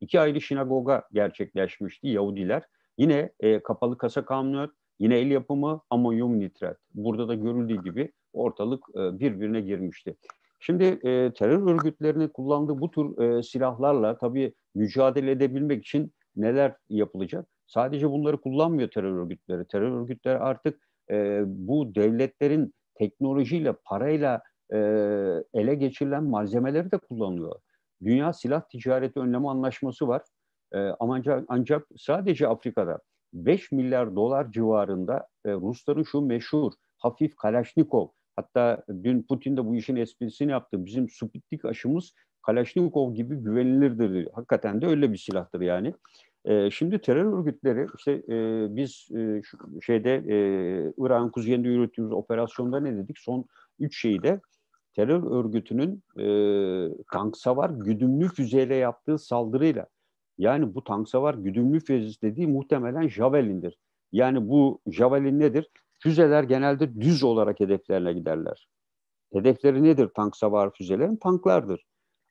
İki ayrı sinagoga gerçekleşmişti Yahudiler. Yine e, kapalı kasa kamyonat, yine el yapımı amonyum nitrat. Burada da görüldüğü gibi ortalık e, birbirine girmişti. Şimdi e, terör örgütlerinin kullandığı bu tür e, silahlarla tabii mücadele edebilmek için neler yapılacak? Sadece bunları kullanmıyor terör örgütleri. Terör örgütleri artık e, bu devletlerin teknolojiyle, parayla e, ele geçirilen malzemeleri de kullanıyor. Dünya Silah Ticareti Önleme Anlaşması var. E, ancak, ancak sadece Afrika'da 5 milyar dolar civarında e, Rusların şu meşhur hafif Kalaşnikov, hatta dün Putin de bu işin esprisini yaptı. Bizim Sputnik aşımız Kalaşnikov gibi güvenilirdir. Hakikaten de öyle bir silahtır yani şimdi terör örgütleri işte e, biz e, şu, şeyde e, Irak'ın kuzeyinde yürüttüğümüz operasyonda ne dedik? Son üç şeyde terör örgütünün e, tank savar güdümlü füzeyle yaptığı saldırıyla yani bu tank savar güdümlü füze dediği muhtemelen Javelin'dir. Yani bu Javelin nedir? Füzeler genelde düz olarak hedeflerine giderler. Hedefleri nedir tank savar füzelerin? Tanklardır.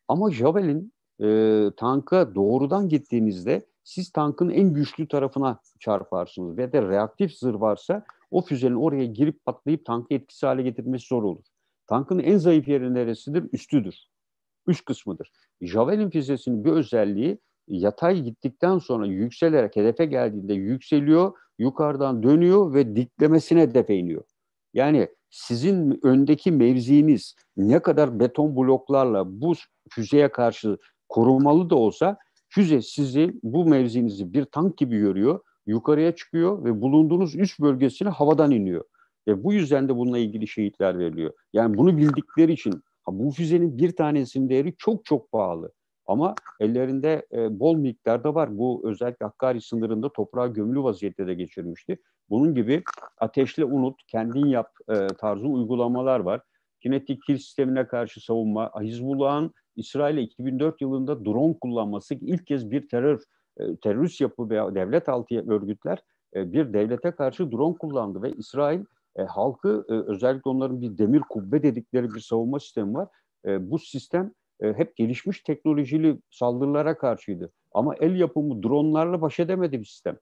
Ama Javelin e, tanka doğrudan gittiğinizde siz tankın en güçlü tarafına çarparsınız. Ve de reaktif zırh varsa o füzenin oraya girip patlayıp tankı etkisiz hale getirmesi zor olur. Tankın en zayıf yeri neresidir? Üstüdür. Üst kısmıdır. Javelin füzesinin bir özelliği yatay gittikten sonra yükselerek hedefe geldiğinde yükseliyor, yukarıdan dönüyor ve diklemesine hedefe iniyor. Yani sizin öndeki mevziniz ne kadar beton bloklarla bu füzeye karşı korumalı da olsa Füze sizi bu mevzinizi bir tank gibi görüyor, yukarıya çıkıyor ve bulunduğunuz üst bölgesine havadan iniyor. Ve bu yüzden de bununla ilgili şehitler veriliyor. Yani bunu bildikleri için ha, bu füzenin bir tanesinin değeri çok çok pahalı. Ama ellerinde e, bol miktarda var. Bu özellikle Hakkari sınırında toprağa gömülü vaziyette de geçirmişti. Bunun gibi ateşle unut, kendin yap e, tarzı uygulamalar var. Kinetik kil sistemine karşı savunma, Hizbullah'ın İsrail'e 2004 yılında drone kullanması ilk kez bir terör e, terörist yapı veya devlet altı örgütler e, bir devlete karşı drone kullandı ve İsrail e, halkı özellikle onların bir demir kubbe dedikleri bir savunma sistemi var. bu sistem hep gelişmiş teknolojili saldırılara karşıydı. Ama el yapımı dronlarla baş edemedi bir sistem.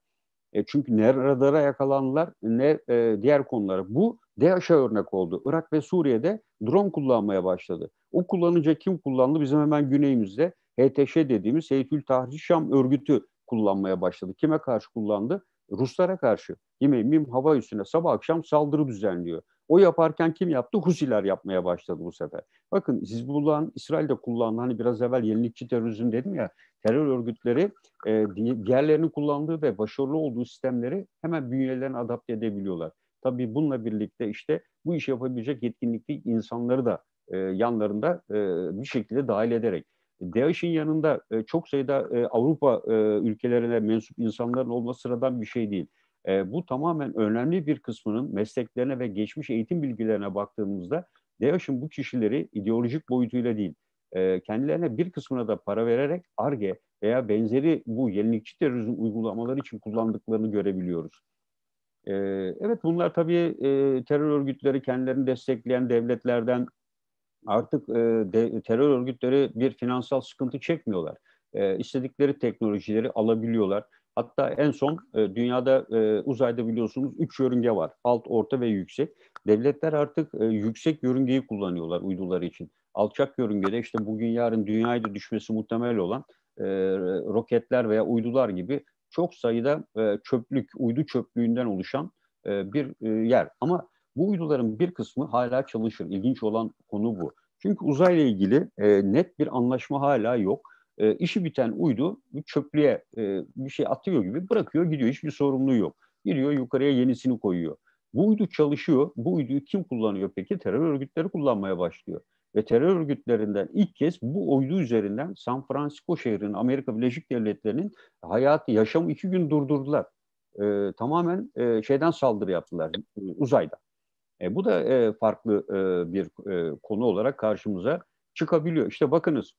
çünkü ne radara yakalanlar ne diğer konulara. Bu DAEŞ'e örnek oldu. Irak ve Suriye'de drone kullanmaya başladı. O kullanınca kim kullandı? Bizim hemen güneyimizde HTŞ dediğimiz Heyetül Tahrir Şam örgütü kullanmaya başladı. Kime karşı kullandı? Ruslara karşı. Yine MİM hava üssüne sabah akşam saldırı düzenliyor. O yaparken kim yaptı? Husiler yapmaya başladı bu sefer. Bakın Hizbullah'ın İsrail'de kullandığı hani biraz evvel yenilikçi terörizm dedim ya terör örgütleri e, diğerlerinin kullandığı ve başarılı olduğu sistemleri hemen bünyelerine adapte edebiliyorlar. Tabii bununla birlikte işte bu işi yapabilecek yetkinlikli insanları da e, yanlarında e, bir şekilde dahil ederek. DAEŞ'in yanında e, çok sayıda e, Avrupa e, ülkelerine mensup insanların olması sıradan bir şey değil. E, bu tamamen önemli bir kısmının mesleklerine ve geçmiş eğitim bilgilerine baktığımızda DAEŞ'in bu kişileri ideolojik boyutuyla değil, e, kendilerine bir kısmına da para vererek ARGE veya benzeri bu yenilikçi terörizm uygulamaları için kullandıklarını görebiliyoruz. E, evet bunlar tabii e, terör örgütleri kendilerini destekleyen devletlerden artık e, de, terör örgütleri bir finansal sıkıntı çekmiyorlar. E, istedikleri teknolojileri alabiliyorlar. Hatta en son e, dünyada e, uzayda biliyorsunuz üç yörünge var. Alt, orta ve yüksek. Devletler artık e, yüksek yörüngeyi kullanıyorlar uyduları için. Alçak yörüngede işte bugün yarın dünyaya da düşmesi muhtemel olan e, roketler veya uydular gibi çok sayıda e, çöplük, uydu çöplüğünden oluşan e, bir e, yer. Ama bu uyduların bir kısmı hala çalışır. İlginç olan konu bu. Çünkü uzayla ilgili e, net bir anlaşma hala yok. E, işi biten uydu bir çöplüğe e, bir şey atıyor gibi bırakıyor gidiyor. Hiçbir sorumluluğu yok. Gidiyor yukarıya yenisini koyuyor. Bu uydu çalışıyor. Bu uyduyu kim kullanıyor peki? Terör örgütleri kullanmaya başlıyor ve terör örgütlerinden ilk kez bu uydu üzerinden San Francisco şehrinin Amerika Birleşik Devletleri'nin hayatı, yaşamı iki gün durdurdular. E, tamamen e, şeyden saldırı yaptılar e, uzayda. E, bu da e, farklı e, bir e, konu olarak karşımıza çıkabiliyor. İşte bakınız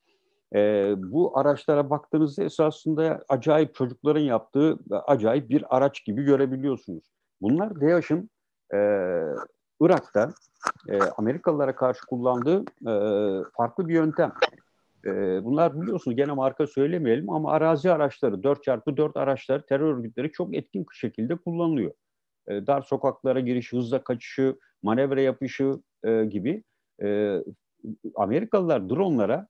e, bu araçlara baktığınızda esasında acayip çocukların yaptığı acayip bir araç gibi görebiliyorsunuz. Bunlar DAEŞ'in e, Irak'ta e, Amerikalılara karşı kullandığı e, farklı bir yöntem. E, bunlar biliyorsunuz gene marka söylemeyelim ama arazi araçları 4x4 araçlar terör örgütleri çok etkin şekilde kullanılıyor. E, dar sokaklara giriş, hızla kaçışı, manevra yapışı e, gibi e, Amerikalılar dronlara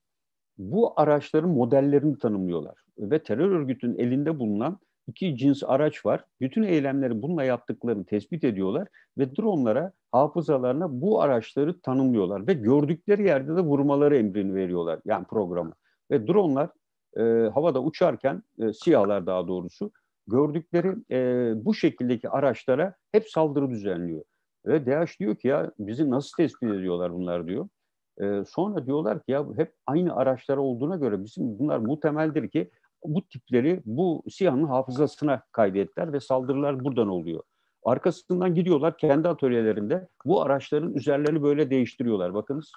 bu araçların modellerini tanımlıyorlar ve terör örgütünün elinde bulunan iki cins araç var. Bütün eylemleri bununla yaptıklarını tespit ediyorlar ve dronlara, hafızalarına bu araçları tanımlıyorlar ve gördükleri yerde de vurmaları emrini veriyorlar yani programı. Ve dronlar e, havada uçarken e, siyahlar daha doğrusu gördükleri e, bu şekildeki araçlara hep saldırı düzenliyor. Ve DH diyor ki ya bizi nasıl tespit ediyorlar bunlar diyor. E, sonra diyorlar ki ya hep aynı araçlar olduğuna göre bizim bunlar muhtemeldir ki bu tipleri bu SİHA'nın hafızasına kaydettiler ve saldırılar buradan oluyor. Arkasından gidiyorlar kendi atölyelerinde bu araçların üzerlerini böyle değiştiriyorlar bakınız.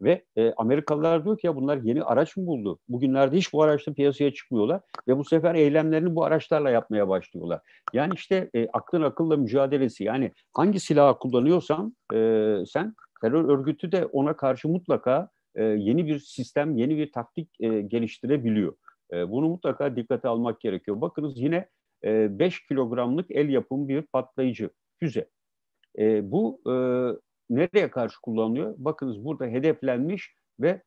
Ve e, Amerikalılar diyor ki ya bunlar yeni araç mı buldu? Bugünlerde hiç bu araçla piyasaya çıkmıyorlar ve bu sefer eylemlerini bu araçlarla yapmaya başlıyorlar. Yani işte e, aklın akılla mücadelesi yani hangi silahı kullanıyorsan e, sen terör örgütü de ona karşı mutlaka e, yeni bir sistem, yeni bir taktik e, geliştirebiliyor. Ee, bunu mutlaka dikkate almak gerekiyor. Bakınız yine 5 e, kilogramlık el yapım bir patlayıcı füze. E, bu e, nereye karşı kullanılıyor? Bakınız burada hedeflenmiş ve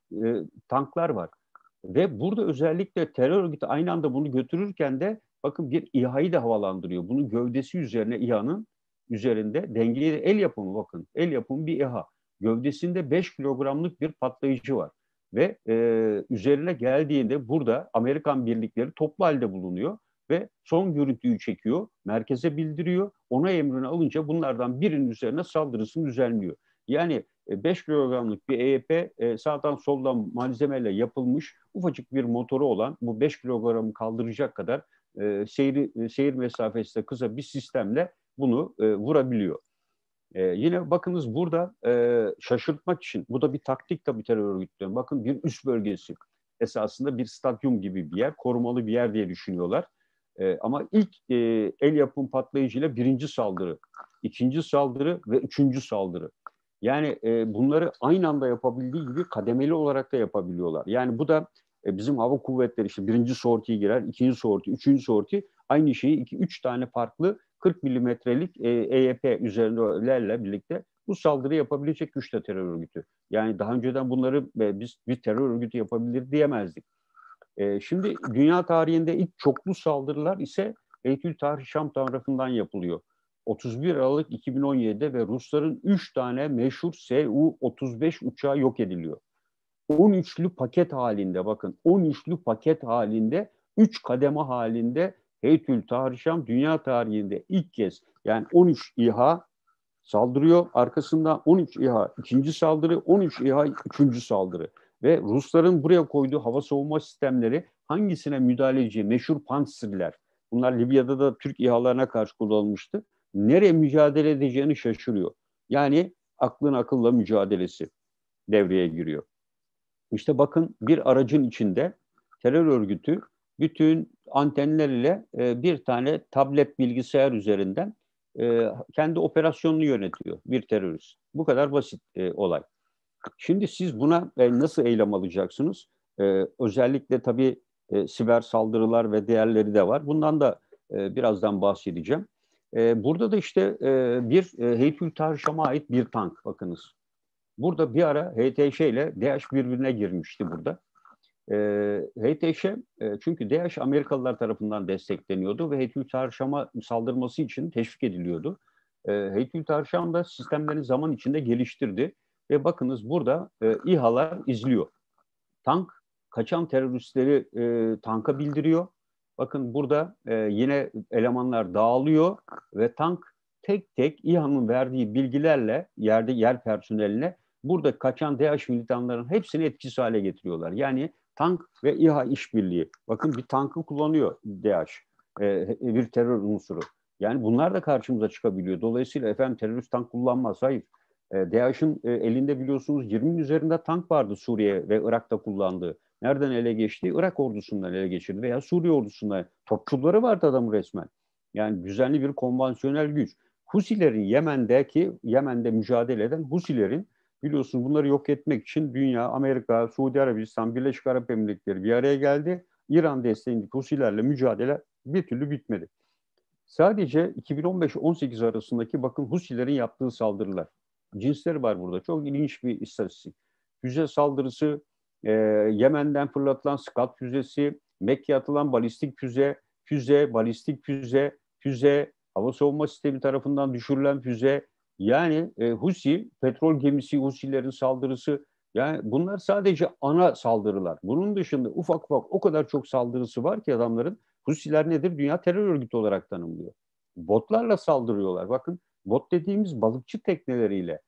tanklar var. Ve burada özellikle terör örgütü aynı anda bunu götürürken de bakın bir İHA'yı da havalandırıyor. Bunun gövdesi üzerine İHA'nın üzerinde dengeli el yapımı bakın. El yapımı bir İHA. Gövdesinde 5 kilogramlık bir patlayıcı var ve e, üzerine geldiğinde burada Amerikan birlikleri toplu halde bulunuyor ve son görüntüyü çekiyor, merkeze bildiriyor. Ona emrini alınca bunlardan birinin üzerine saldırısını düzenliyor. Yani 5 e, kilogramlık bir EYP e, sağdan soldan malzemeyle yapılmış ufacık bir motoru olan bu 5 kilogramı kaldıracak kadar e, seyir, seyir mesafesinde kısa bir sistemle bunu vurabiliyor. E, yine bakınız burada e, şaşırtmak için, bu da bir taktik tabii terör örgütlerinin. Bakın bir üst bölgesi esasında bir stadyum gibi bir yer, korumalı bir yer diye düşünüyorlar. E, ama ilk e, el yapım patlayıcıyla birinci saldırı, ikinci saldırı ve üçüncü saldırı. Yani e, bunları aynı anda yapabildiği gibi kademeli olarak da yapabiliyorlar. Yani bu da e, bizim hava kuvvetleri işte birinci sortiye girer, ikinci sorti, üçüncü sorti aynı şeyi iki, üç tane farklı 40 milimetrelik e, EYP üzerlerle birlikte bu saldırı yapabilecek güçte terör örgütü. Yani daha önceden bunları e, biz bir terör örgütü yapabilir diyemezdik. E, şimdi dünya tarihinde ilk çoklu saldırılar ise Beytül Tarih Şam tarafından yapılıyor. 31 Aralık 2017'de ve Rusların 3 tane meşhur Su-35 uçağı yok ediliyor. 13'lü paket halinde bakın 13'lü paket halinde 3 kademe halinde Heytül Tahrişam dünya tarihinde ilk kez yani 13 İHA saldırıyor. Arkasından 13 İHA ikinci saldırı, 13 İHA üçüncü saldırı. Ve Rusların buraya koyduğu hava savunma sistemleri hangisine müdahale edeceği meşhur Panzerler. Bunlar Libya'da da Türk İHA'larına karşı kullanılmıştı. Nereye mücadele edeceğini şaşırıyor. Yani aklın akılla mücadelesi devreye giriyor. İşte bakın bir aracın içinde terör örgütü bütün antenler ile e, bir tane tablet bilgisayar üzerinden e, kendi operasyonunu yönetiyor bir terörist. Bu kadar basit e, olay. Şimdi siz buna e, nasıl eylem alacaksınız? E, özellikle tabii e, siber saldırılar ve diğerleri de var. Bundan da e, birazdan bahsedeceğim. E, burada da işte e, bir e, Heytül Tarşam'a ait bir tank bakınız. Burada bir ara HTŞ ile DH birbirine girmişti burada. E, ee, HTŞ'e e, çünkü DH Amerikalılar tarafından destekleniyordu ve Heytül Tarşam'a saldırması için teşvik ediliyordu. E, ee, Heytül Tarşam da sistemlerini zaman içinde geliştirdi ve bakınız burada e, İHA'lar izliyor. Tank kaçan teröristleri e, tanka bildiriyor. Bakın burada e, yine elemanlar dağılıyor ve tank tek tek İHA'nın verdiği bilgilerle yerde yer personeline burada kaçan DH militanların hepsini etkisiz hale getiriyorlar. Yani Tank ve İHA işbirliği. Bakın bir tankı kullanıyor DAEŞ. E, bir terör unsuru. Yani bunlar da karşımıza çıkabiliyor. Dolayısıyla efendim terörist tank kullanmaz. Hayır. E, DAEŞ'in e, elinde biliyorsunuz 20 üzerinde tank vardı Suriye ve Irak'ta kullandığı. Nereden ele geçti? Irak ordusundan ele geçirdi veya Suriye ordusundan. Topçuları vardı adam resmen. Yani düzenli bir konvansiyonel güç. Husilerin Yemen'deki, Yemen'de mücadele eden Husilerin Biliyorsunuz bunları yok etmek için dünya, Amerika, Suudi Arabistan, Birleşik Arap Emirlikleri bir araya geldi. İran desteğindeki Husilerle mücadele bir türlü bitmedi. Sadece 2015-18 arasındaki bakın Husilerin yaptığı saldırılar. Cinsleri var burada. Çok ilginç bir istatistik. Füze saldırısı, e, Yemen'den fırlatılan Scud füzesi, Mekke'ye atılan balistik füze, füze, balistik füze, füze, hava savunma sistemi tarafından düşürülen füze, yani e, Husi, petrol gemisi Husilerin saldırısı yani bunlar sadece ana saldırılar. Bunun dışında ufak ufak o kadar çok saldırısı var ki adamların Husiler nedir? Dünya terör örgütü olarak tanımlıyor. Botlarla saldırıyorlar. Bakın bot dediğimiz balıkçı tekneleriyle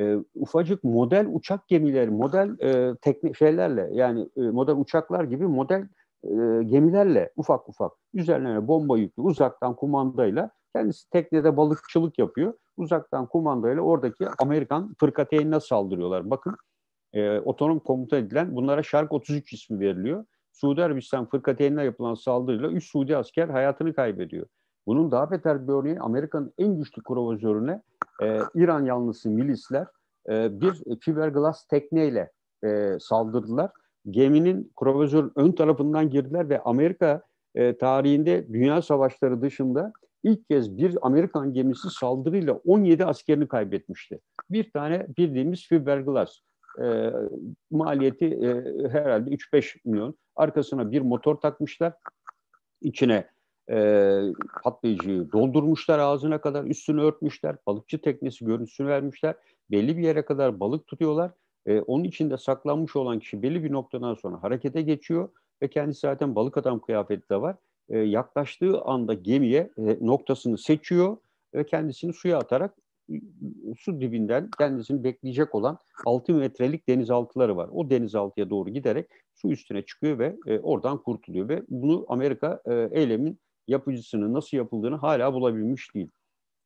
e, ufacık model uçak gemileri, model e, tekne şeylerle yani e, model uçaklar gibi model e, gemilerle ufak ufak üzerlerine bomba yüklü uzaktan kumandayla kendisi teknede balıkçılık yapıyor uzaktan kumandayla oradaki Amerikan fırkateynine saldırıyorlar. Bakın e, otonom komuta edilen bunlara Şark 33 ismi veriliyor. Suudi Arabistan fırkateynine yapılan saldırıyla 3 Suudi asker hayatını kaybediyor. Bunun daha beter bir örneği Amerika'nın en güçlü provozörüne e, İran yanlısı milisler e, bir fiberglass tekneyle e, saldırdılar. Geminin provozörün ön tarafından girdiler ve Amerika e, tarihinde dünya savaşları dışında ilk kez bir Amerikan gemisi saldırıyla 17 askerini kaybetmişti. Bir tane bildiğimiz fiberglass e, maliyeti e, herhalde 3-5 milyon. Arkasına bir motor takmışlar. İçine e, patlayıcıyı doldurmuşlar ağzına kadar, üstünü örtmüşler, balıkçı teknesi görüntüsünü vermişler. Belli bir yere kadar balık tutuyorlar. E, onun içinde saklanmış olan kişi belli bir noktadan sonra harekete geçiyor ve kendisi zaten balık adam kıyafeti de var e, yaklaştığı anda gemiye e, noktasını seçiyor ve kendisini suya atarak su dibinden kendisini bekleyecek olan 6 metrelik denizaltıları var. O denizaltıya doğru giderek su üstüne çıkıyor ve e, oradan kurtuluyor ve bunu Amerika e, eylemin yapıcısının nasıl yapıldığını hala bulabilmiş değil.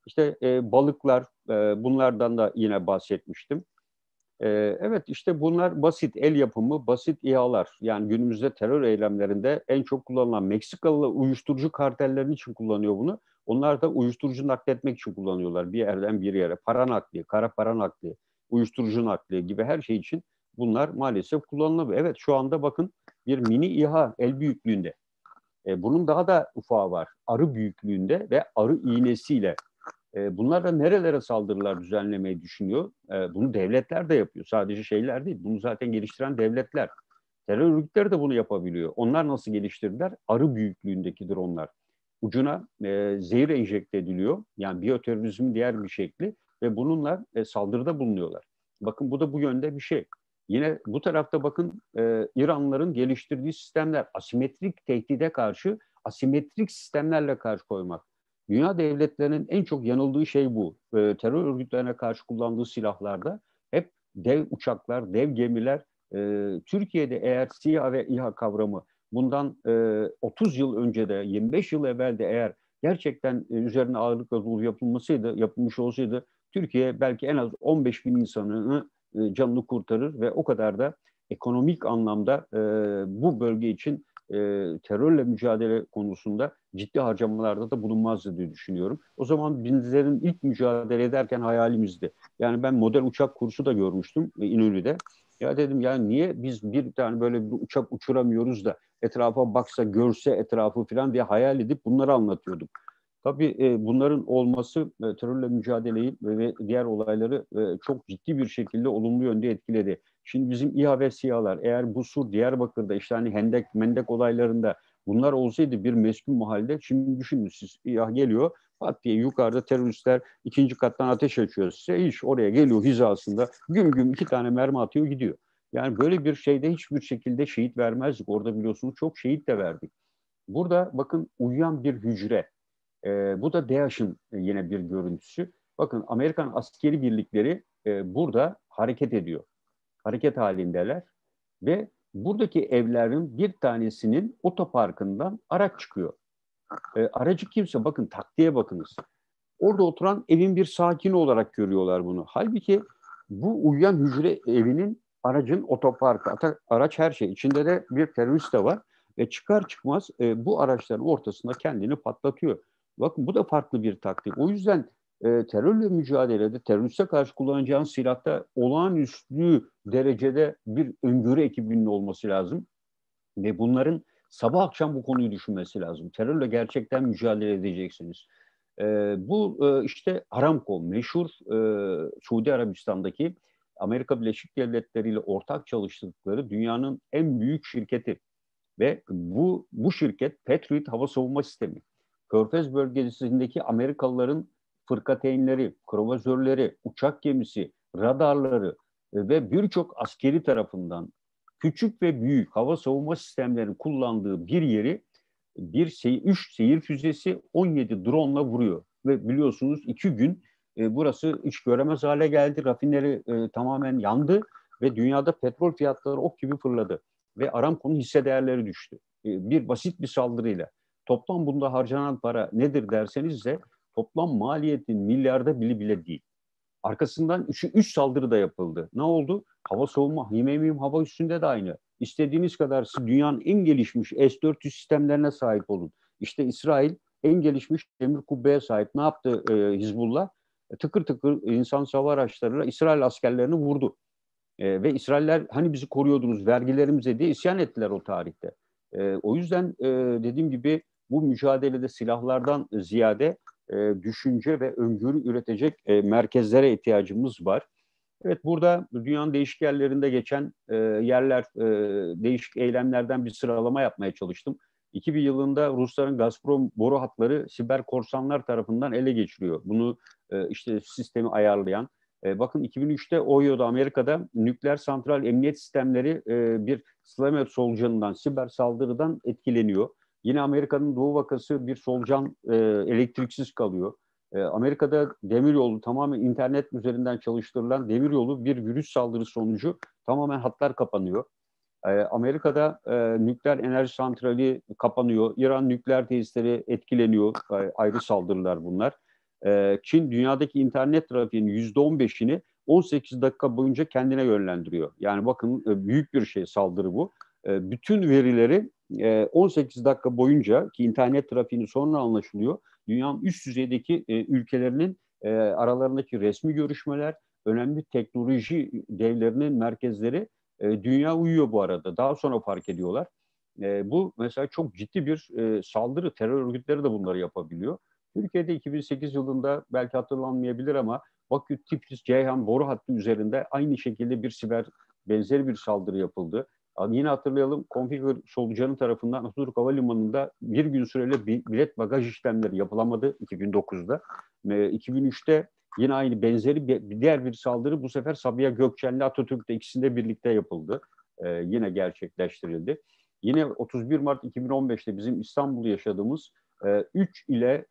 İşte e, balıklar e, bunlardan da yine bahsetmiştim. E, evet işte bunlar basit el yapımı, basit İHA'lar. Yani günümüzde terör eylemlerinde en çok kullanılan Meksikalı uyuşturucu kartellerinin için kullanıyor bunu. Onlar da uyuşturucu nakletmek için kullanıyorlar bir yerden bir yere. Para nakli, kara para nakli, uyuşturucu nakli gibi her şey için bunlar maalesef kullanılabiliyor. Evet şu anda bakın bir mini İHA el büyüklüğünde. E, bunun daha da ufağı var. Arı büyüklüğünde ve arı iğnesiyle ee, bunlar da nerelere saldırılar düzenlemeyi düşünüyor? Ee, bunu devletler de yapıyor. Sadece şeyler değil. Bunu zaten geliştiren devletler. Terör örgütleri de bunu yapabiliyor. Onlar nasıl geliştirdiler? Arı büyüklüğündeki dronlar. Ucuna e, zehir enjekte ediliyor. Yani biyoterörizmin diğer bir şekli ve bununla e, saldırıda bulunuyorlar. Bakın bu da bu yönde bir şey. Yine bu tarafta bakın e, İranların geliştirdiği sistemler asimetrik tehdide karşı asimetrik sistemlerle karşı koymak. Dünya devletlerinin en çok yanıldığı şey bu. E, terör örgütlerine karşı kullandığı silahlarda hep dev uçaklar, dev gemiler. E, Türkiye'de eğer SİHA ve İHA kavramı bundan e, 30 yıl önce de 25 yıl evvel de eğer gerçekten e, üzerine ağırlık yazılı yapılmasıydı, yapılmış olsaydı Türkiye belki en az 15 bin insanını e, canını kurtarır ve o kadar da ekonomik anlamda e, bu bölge için e, terörle mücadele konusunda ciddi harcamalarda da bulunmazdı diye düşünüyorum. O zaman bizlerin ilk mücadele ederken hayalimizdi. Yani ben model uçak kursu da görmüştüm e, İnönü'de. Ya dedim yani niye biz bir tane böyle bir uçak uçuramıyoruz da etrafa baksa görse etrafı falan diye hayal edip bunları anlatıyordum. Tabii e, bunların olması e, terörle mücadeleyi ve, ve diğer olayları e, çok ciddi bir şekilde olumlu yönde etkiledi. Şimdi bizim İHA ve SİHA'lar eğer sur Diyarbakır'da işte hani Hendek, Mendek olaylarında bunlar olsaydı bir meskun mahallede şimdi düşünün siz İHA geliyor pat diye yukarıda teröristler ikinci kattan ateş açıyor size iş oraya geliyor hizasında güm güm iki tane mermi atıyor gidiyor. Yani böyle bir şeyde hiçbir şekilde şehit vermezdik. Orada biliyorsunuz çok şehit de verdik. Burada bakın uyuyan bir hücre. E, bu da DEAŞ'ın e, yine bir görüntüsü. Bakın Amerikan askeri birlikleri e, burada hareket ediyor hareket halindeler ve buradaki evlerin bir tanesinin otoparkından araç çıkıyor. E, aracı kimse bakın taktiğe bakınız. Orada oturan evin bir sakini olarak görüyorlar bunu. Halbuki bu uyuyan hücre evinin aracın otoparkı, araç her şey. içinde de bir terörist de var ve çıkar çıkmaz e, bu araçların ortasında kendini patlatıyor. Bakın bu da farklı bir taktik. O yüzden e, terörle mücadelede, teröriste karşı kullanacağın silahta olağanüstü derecede bir öngörü ekibinin olması lazım. Ve bunların sabah akşam bu konuyu düşünmesi lazım. Terörle gerçekten mücadele edeceksiniz. E, bu e, işte Aramco, meşhur e, Suudi Arabistan'daki Amerika Birleşik Devletleri ile ortak çalıştıkları dünyanın en büyük şirketi ve bu bu şirket Patriot hava savunma sistemi. Körfez bölgesindeki Amerikalıların fırkateynleri, kromozörleri, uçak gemisi, radarları e, ve birçok askeri tarafından küçük ve büyük hava savunma sistemleri kullandığı bir yeri bir sey üç seyir füzesi 17 drone ile vuruyor ve biliyorsunuz iki gün e, burası iş göremez hale geldi. Rafineri e, tamamen yandı ve dünyada petrol fiyatları ok gibi fırladı ve Aramco'nun hisse değerleri düştü. E, bir basit bir saldırıyla. Toplam bunda harcanan para nedir derseniz de toplam maliyetin milyarda bile bile değil. Arkasından 3 üç saldırı da yapıldı. Ne oldu? Hava savunma, yemeğim hava üstünde de aynı. İstediğiniz kadar dünyanın en gelişmiş S-400 sistemlerine sahip olun. İşte İsrail en gelişmiş demir kubbeye sahip. Ne yaptı e, Hizbullah? E, tıkır tıkır insan savaş araçlarıyla İsrail askerlerini vurdu. E, ve İsrailler hani bizi koruyordunuz vergilerimize diye isyan ettiler o tarihte. E, o yüzden e, dediğim gibi bu mücadelede silahlardan ziyade e, düşünce ve öngörü üretecek e, merkezlere ihtiyacımız var. Evet burada dünyanın değişik yerlerinde geçen e, yerler, e, değişik eylemlerden bir sıralama yapmaya çalıştım. 2000 yılında Rusların Gazprom boru hatları siber korsanlar tarafından ele geçiriyor. Bunu e, işte sistemi ayarlayan. E, bakın 2003'te Ohio'da Amerika'da nükleer santral emniyet sistemleri e, bir Slamet solucanından, siber saldırıdan etkileniyor. Yine Amerika'nın doğu vakası bir solucan e, elektriksiz kalıyor. E, Amerika'da demiryolu tamamen internet üzerinden çalıştırılan demiryolu bir virüs saldırısı sonucu tamamen hatlar kapanıyor. E, Amerika'da e, nükleer enerji santrali kapanıyor. İran nükleer tesisleri etkileniyor. E, ayrı saldırılar bunlar. E, Çin dünyadaki internet trafiğinin %15'ini 18 dakika boyunca kendine yönlendiriyor. Yani bakın e, büyük bir şey saldırı bu. Ee, bütün verileri 18 e, dakika boyunca ki internet trafiğini sonra anlaşılıyor. Dünyanın üst düzeydeki e, ülkelerinin e, aralarındaki resmi görüşmeler, önemli teknoloji devlerinin merkezleri dünya uyuyor bu arada. Daha sonra fark ediyorlar. bu mesela çok ciddi bir saldırı. Terör örgütleri de bunları yapabiliyor. Türkiye'de 2008 yılında belki hatırlanmayabilir ama Bakü, Tiflis, Ceyhan boru hattı üzerinde aynı şekilde bir siber benzeri bir saldırı yapıldı. Yine hatırlayalım Configure solucanın tarafından Atatürk Havalimanı'nda bir gün süreli bilet bagaj işlemleri yapılamadı 2009'da. 2003'te yine aynı benzeri bir diğer bir saldırı bu sefer Sabiha Gökçen'le Atatürk'te ikisinde birlikte yapıldı. Ee, yine gerçekleştirildi. Yine 31 Mart 2015'te bizim İstanbul'da yaşadığımız 3 ee, ile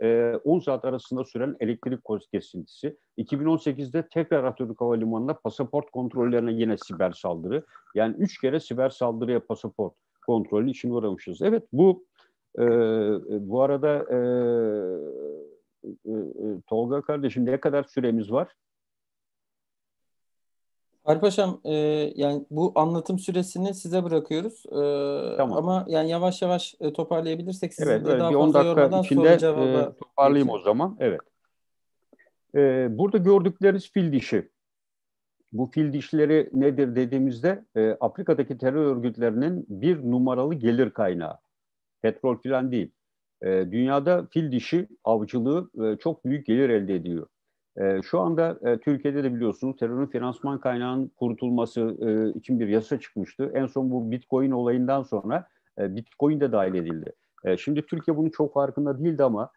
10 e, saat arasında süren elektrik kesintisi. 2018'de tekrar Atatürk Havalimanı'nda pasaport kontrollerine yine siber saldırı. Yani 3 kere siber saldırıya pasaport kontrolü için uğramışız. Evet bu e, bu arada e, e, e Tolga kardeşim ne kadar süremiz var? Ali Paşam e, yani bu anlatım süresini size bırakıyoruz. E, tamam. Ama yani yavaş yavaş e, toparlayabilirsek sizin evet, de evet, daha bir 10 dakika içinde e, cevaba... e, toparlayayım o zaman. Evet. E, burada gördükleriniz fil dişi. Bu fil dişleri nedir dediğimizde e, Afrika'daki terör örgütlerinin bir numaralı gelir kaynağı. Petrol filan değil. E, dünyada fil dişi avcılığı e, çok büyük gelir elde ediyor. E, şu anda e, Türkiye'de de biliyorsunuz terörün finansman kaynağının kurtulması e, için bir yasa çıkmıştı. En son bu Bitcoin olayından sonra e, Bitcoin de dahil edildi. şimdi Türkiye bunun çok farkında değildi ama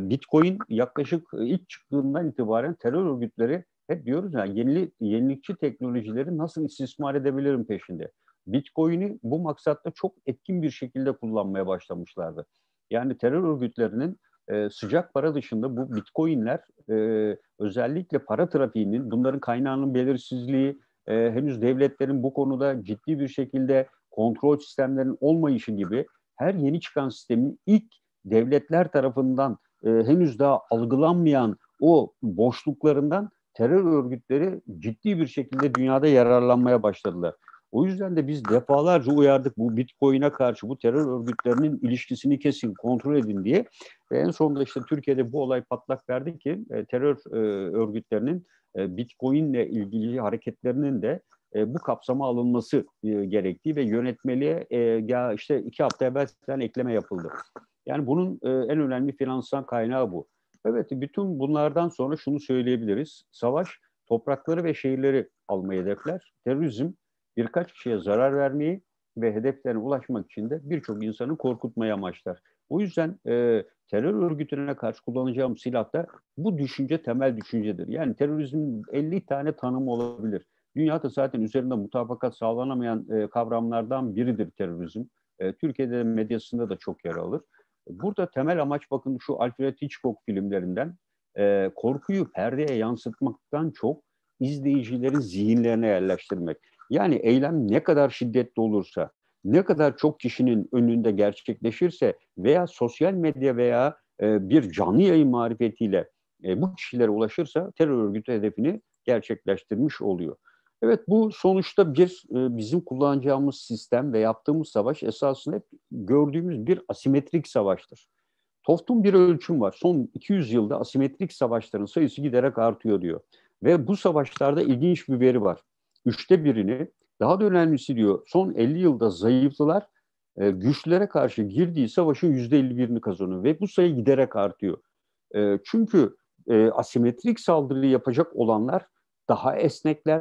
Bitcoin yaklaşık ilk çıktığından itibaren terör örgütleri hep diyoruz ya yani yenili, yenilikçi teknolojileri nasıl istismar edebilirim peşinde. Bitcoin'i bu maksatla çok etkin bir şekilde kullanmaya başlamışlardı. Yani terör örgütlerinin e, sıcak para dışında bu bitcoinler e, özellikle para trafiğinin, bunların kaynağının belirsizliği, e, henüz devletlerin bu konuda ciddi bir şekilde kontrol sistemlerinin olmayışı gibi her yeni çıkan sistemin ilk devletler tarafından e, henüz daha algılanmayan o boşluklarından terör örgütleri ciddi bir şekilde dünyada yararlanmaya başladılar. O yüzden de biz defalarca uyardık bu Bitcoin'e karşı bu terör örgütlerinin ilişkisini kesin, kontrol edin diye. Ve en sonunda işte Türkiye'de bu olay patlak verdi ki e, terör e, örgütlerinin e, Bitcoin'le ilgili hareketlerinin de e, bu kapsama alınması e, gerektiği ve yönetmeliğe e, işte iki hafta evvel ekleme yapıldı. Yani bunun e, en önemli finansal kaynağı bu. Evet, bütün bunlardan sonra şunu söyleyebiliriz. Savaş toprakları ve şehirleri almayı hedefler. Terörizm birkaç kişiye zarar vermeyi ve hedeflerine ulaşmak için de birçok insanı korkutmaya amaçlar. O yüzden e, terör örgütüne karşı kullanacağım silah da bu düşünce temel düşüncedir. Yani terörizmin 50 tane tanımı olabilir. Dünyada zaten üzerinde mutabakat sağlanamayan e, kavramlardan biridir terörizm. E, Türkiye'de medyasında da çok yer alır. Burada temel amaç bakın şu Alfred Hitchcock filmlerinden e, korkuyu perdeye yansıtmaktan çok izleyicilerin zihinlerine yerleştirmek. Yani eylem ne kadar şiddetli olursa, ne kadar çok kişinin önünde gerçekleşirse veya sosyal medya veya e, bir canlı yayın marifetiyle e, bu kişilere ulaşırsa terör örgütü hedefini gerçekleştirmiş oluyor. Evet bu sonuçta bir e, bizim kullanacağımız sistem ve yaptığımız savaş esasında hep gördüğümüz bir asimetrik savaştır. Toft'un bir ölçüm var. Son 200 yılda asimetrik savaşların sayısı giderek artıyor diyor. Ve bu savaşlarda ilginç bir veri var üçte birini daha da önemlisi diyor son 50 yılda zayıflılar e, güçlere karşı girdiği savaşın yüzde %51'ini kazanıyor ve bu sayı giderek artıyor. E, çünkü e, asimetrik saldırı yapacak olanlar daha esnekler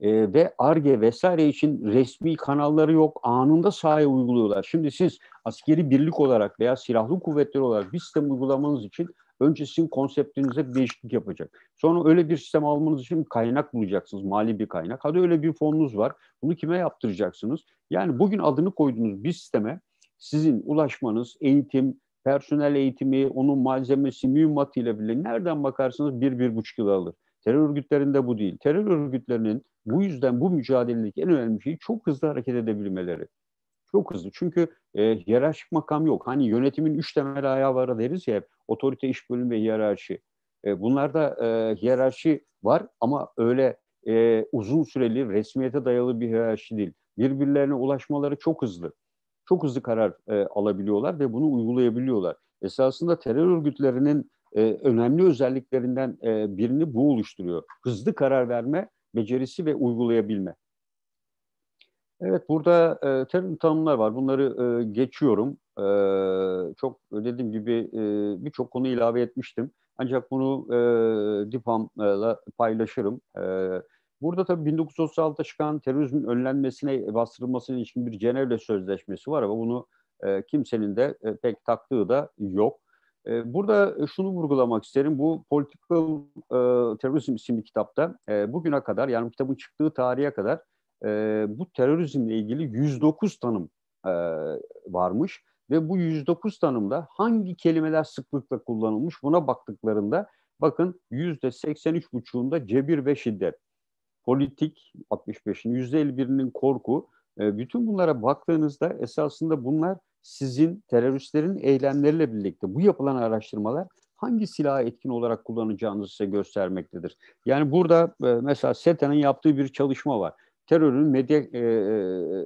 e, ve ARGE vesaire için resmi kanalları yok anında sahaya uyguluyorlar. Şimdi siz askeri birlik olarak veya silahlı kuvvetler olarak bir sistem uygulamanız için Önce sizin konseptinize bir değişiklik yapacak. Sonra öyle bir sistem almanız için kaynak bulacaksınız, mali bir kaynak. Hadi öyle bir fonunuz var. Bunu kime yaptıracaksınız? Yani bugün adını koyduğunuz bir sisteme sizin ulaşmanız, eğitim, personel eğitimi, onun malzemesi, ile bile nereden bakarsınız? bir, bir buçuk yıl alır. Terör örgütlerinde bu değil. Terör örgütlerinin bu yüzden bu mücadeledeki en önemli şey çok hızlı hareket edebilmeleri. Çok hızlı çünkü e, hiyerarşik makam yok. Hani yönetimin üç temel ayağı var deriz ya Otorite, iş bölümü ve hiyerarşi. E, bunlarda e, hiyerarşi var ama öyle e, uzun süreli resmiyete dayalı bir hiyerarşi değil. Birbirlerine ulaşmaları çok hızlı. Çok hızlı karar e, alabiliyorlar ve bunu uygulayabiliyorlar. Esasında terör örgütlerinin e, önemli özelliklerinden e, birini bu oluşturuyor. Hızlı karar verme becerisi ve uygulayabilme. Evet burada e, terim tanımlar var. Bunları e, geçiyorum. E, çok dediğim gibi e, birçok konu ilave etmiştim. Ancak bunu e, DİPAM'la paylaşırım. E, burada tabii 1936'da çıkan terörizmin önlenmesine bastırılmasına ilişkin bir Cenevre Sözleşmesi var ama bunu e, kimsenin de e, pek taktığı da yok. E, burada e, şunu vurgulamak isterim. Bu Political e, Terrorism isimli kitapta e, bugüne kadar yani kitabın çıktığı tarihe kadar e, bu terörizmle ilgili 109 tanım e, varmış ve bu 109 tanımda hangi kelimeler sıklıkla kullanılmış buna baktıklarında bakın yüzde %83,5'unda cebir ve şiddet, politik 65'in, yüzde %51'inin korku, e, bütün bunlara baktığınızda esasında bunlar sizin teröristlerin eylemleriyle birlikte bu yapılan araştırmalar hangi silahı etkin olarak kullanacağınızı size göstermektedir. Yani burada e, mesela SETA'nın yaptığı bir çalışma var terörün medya e, e, e,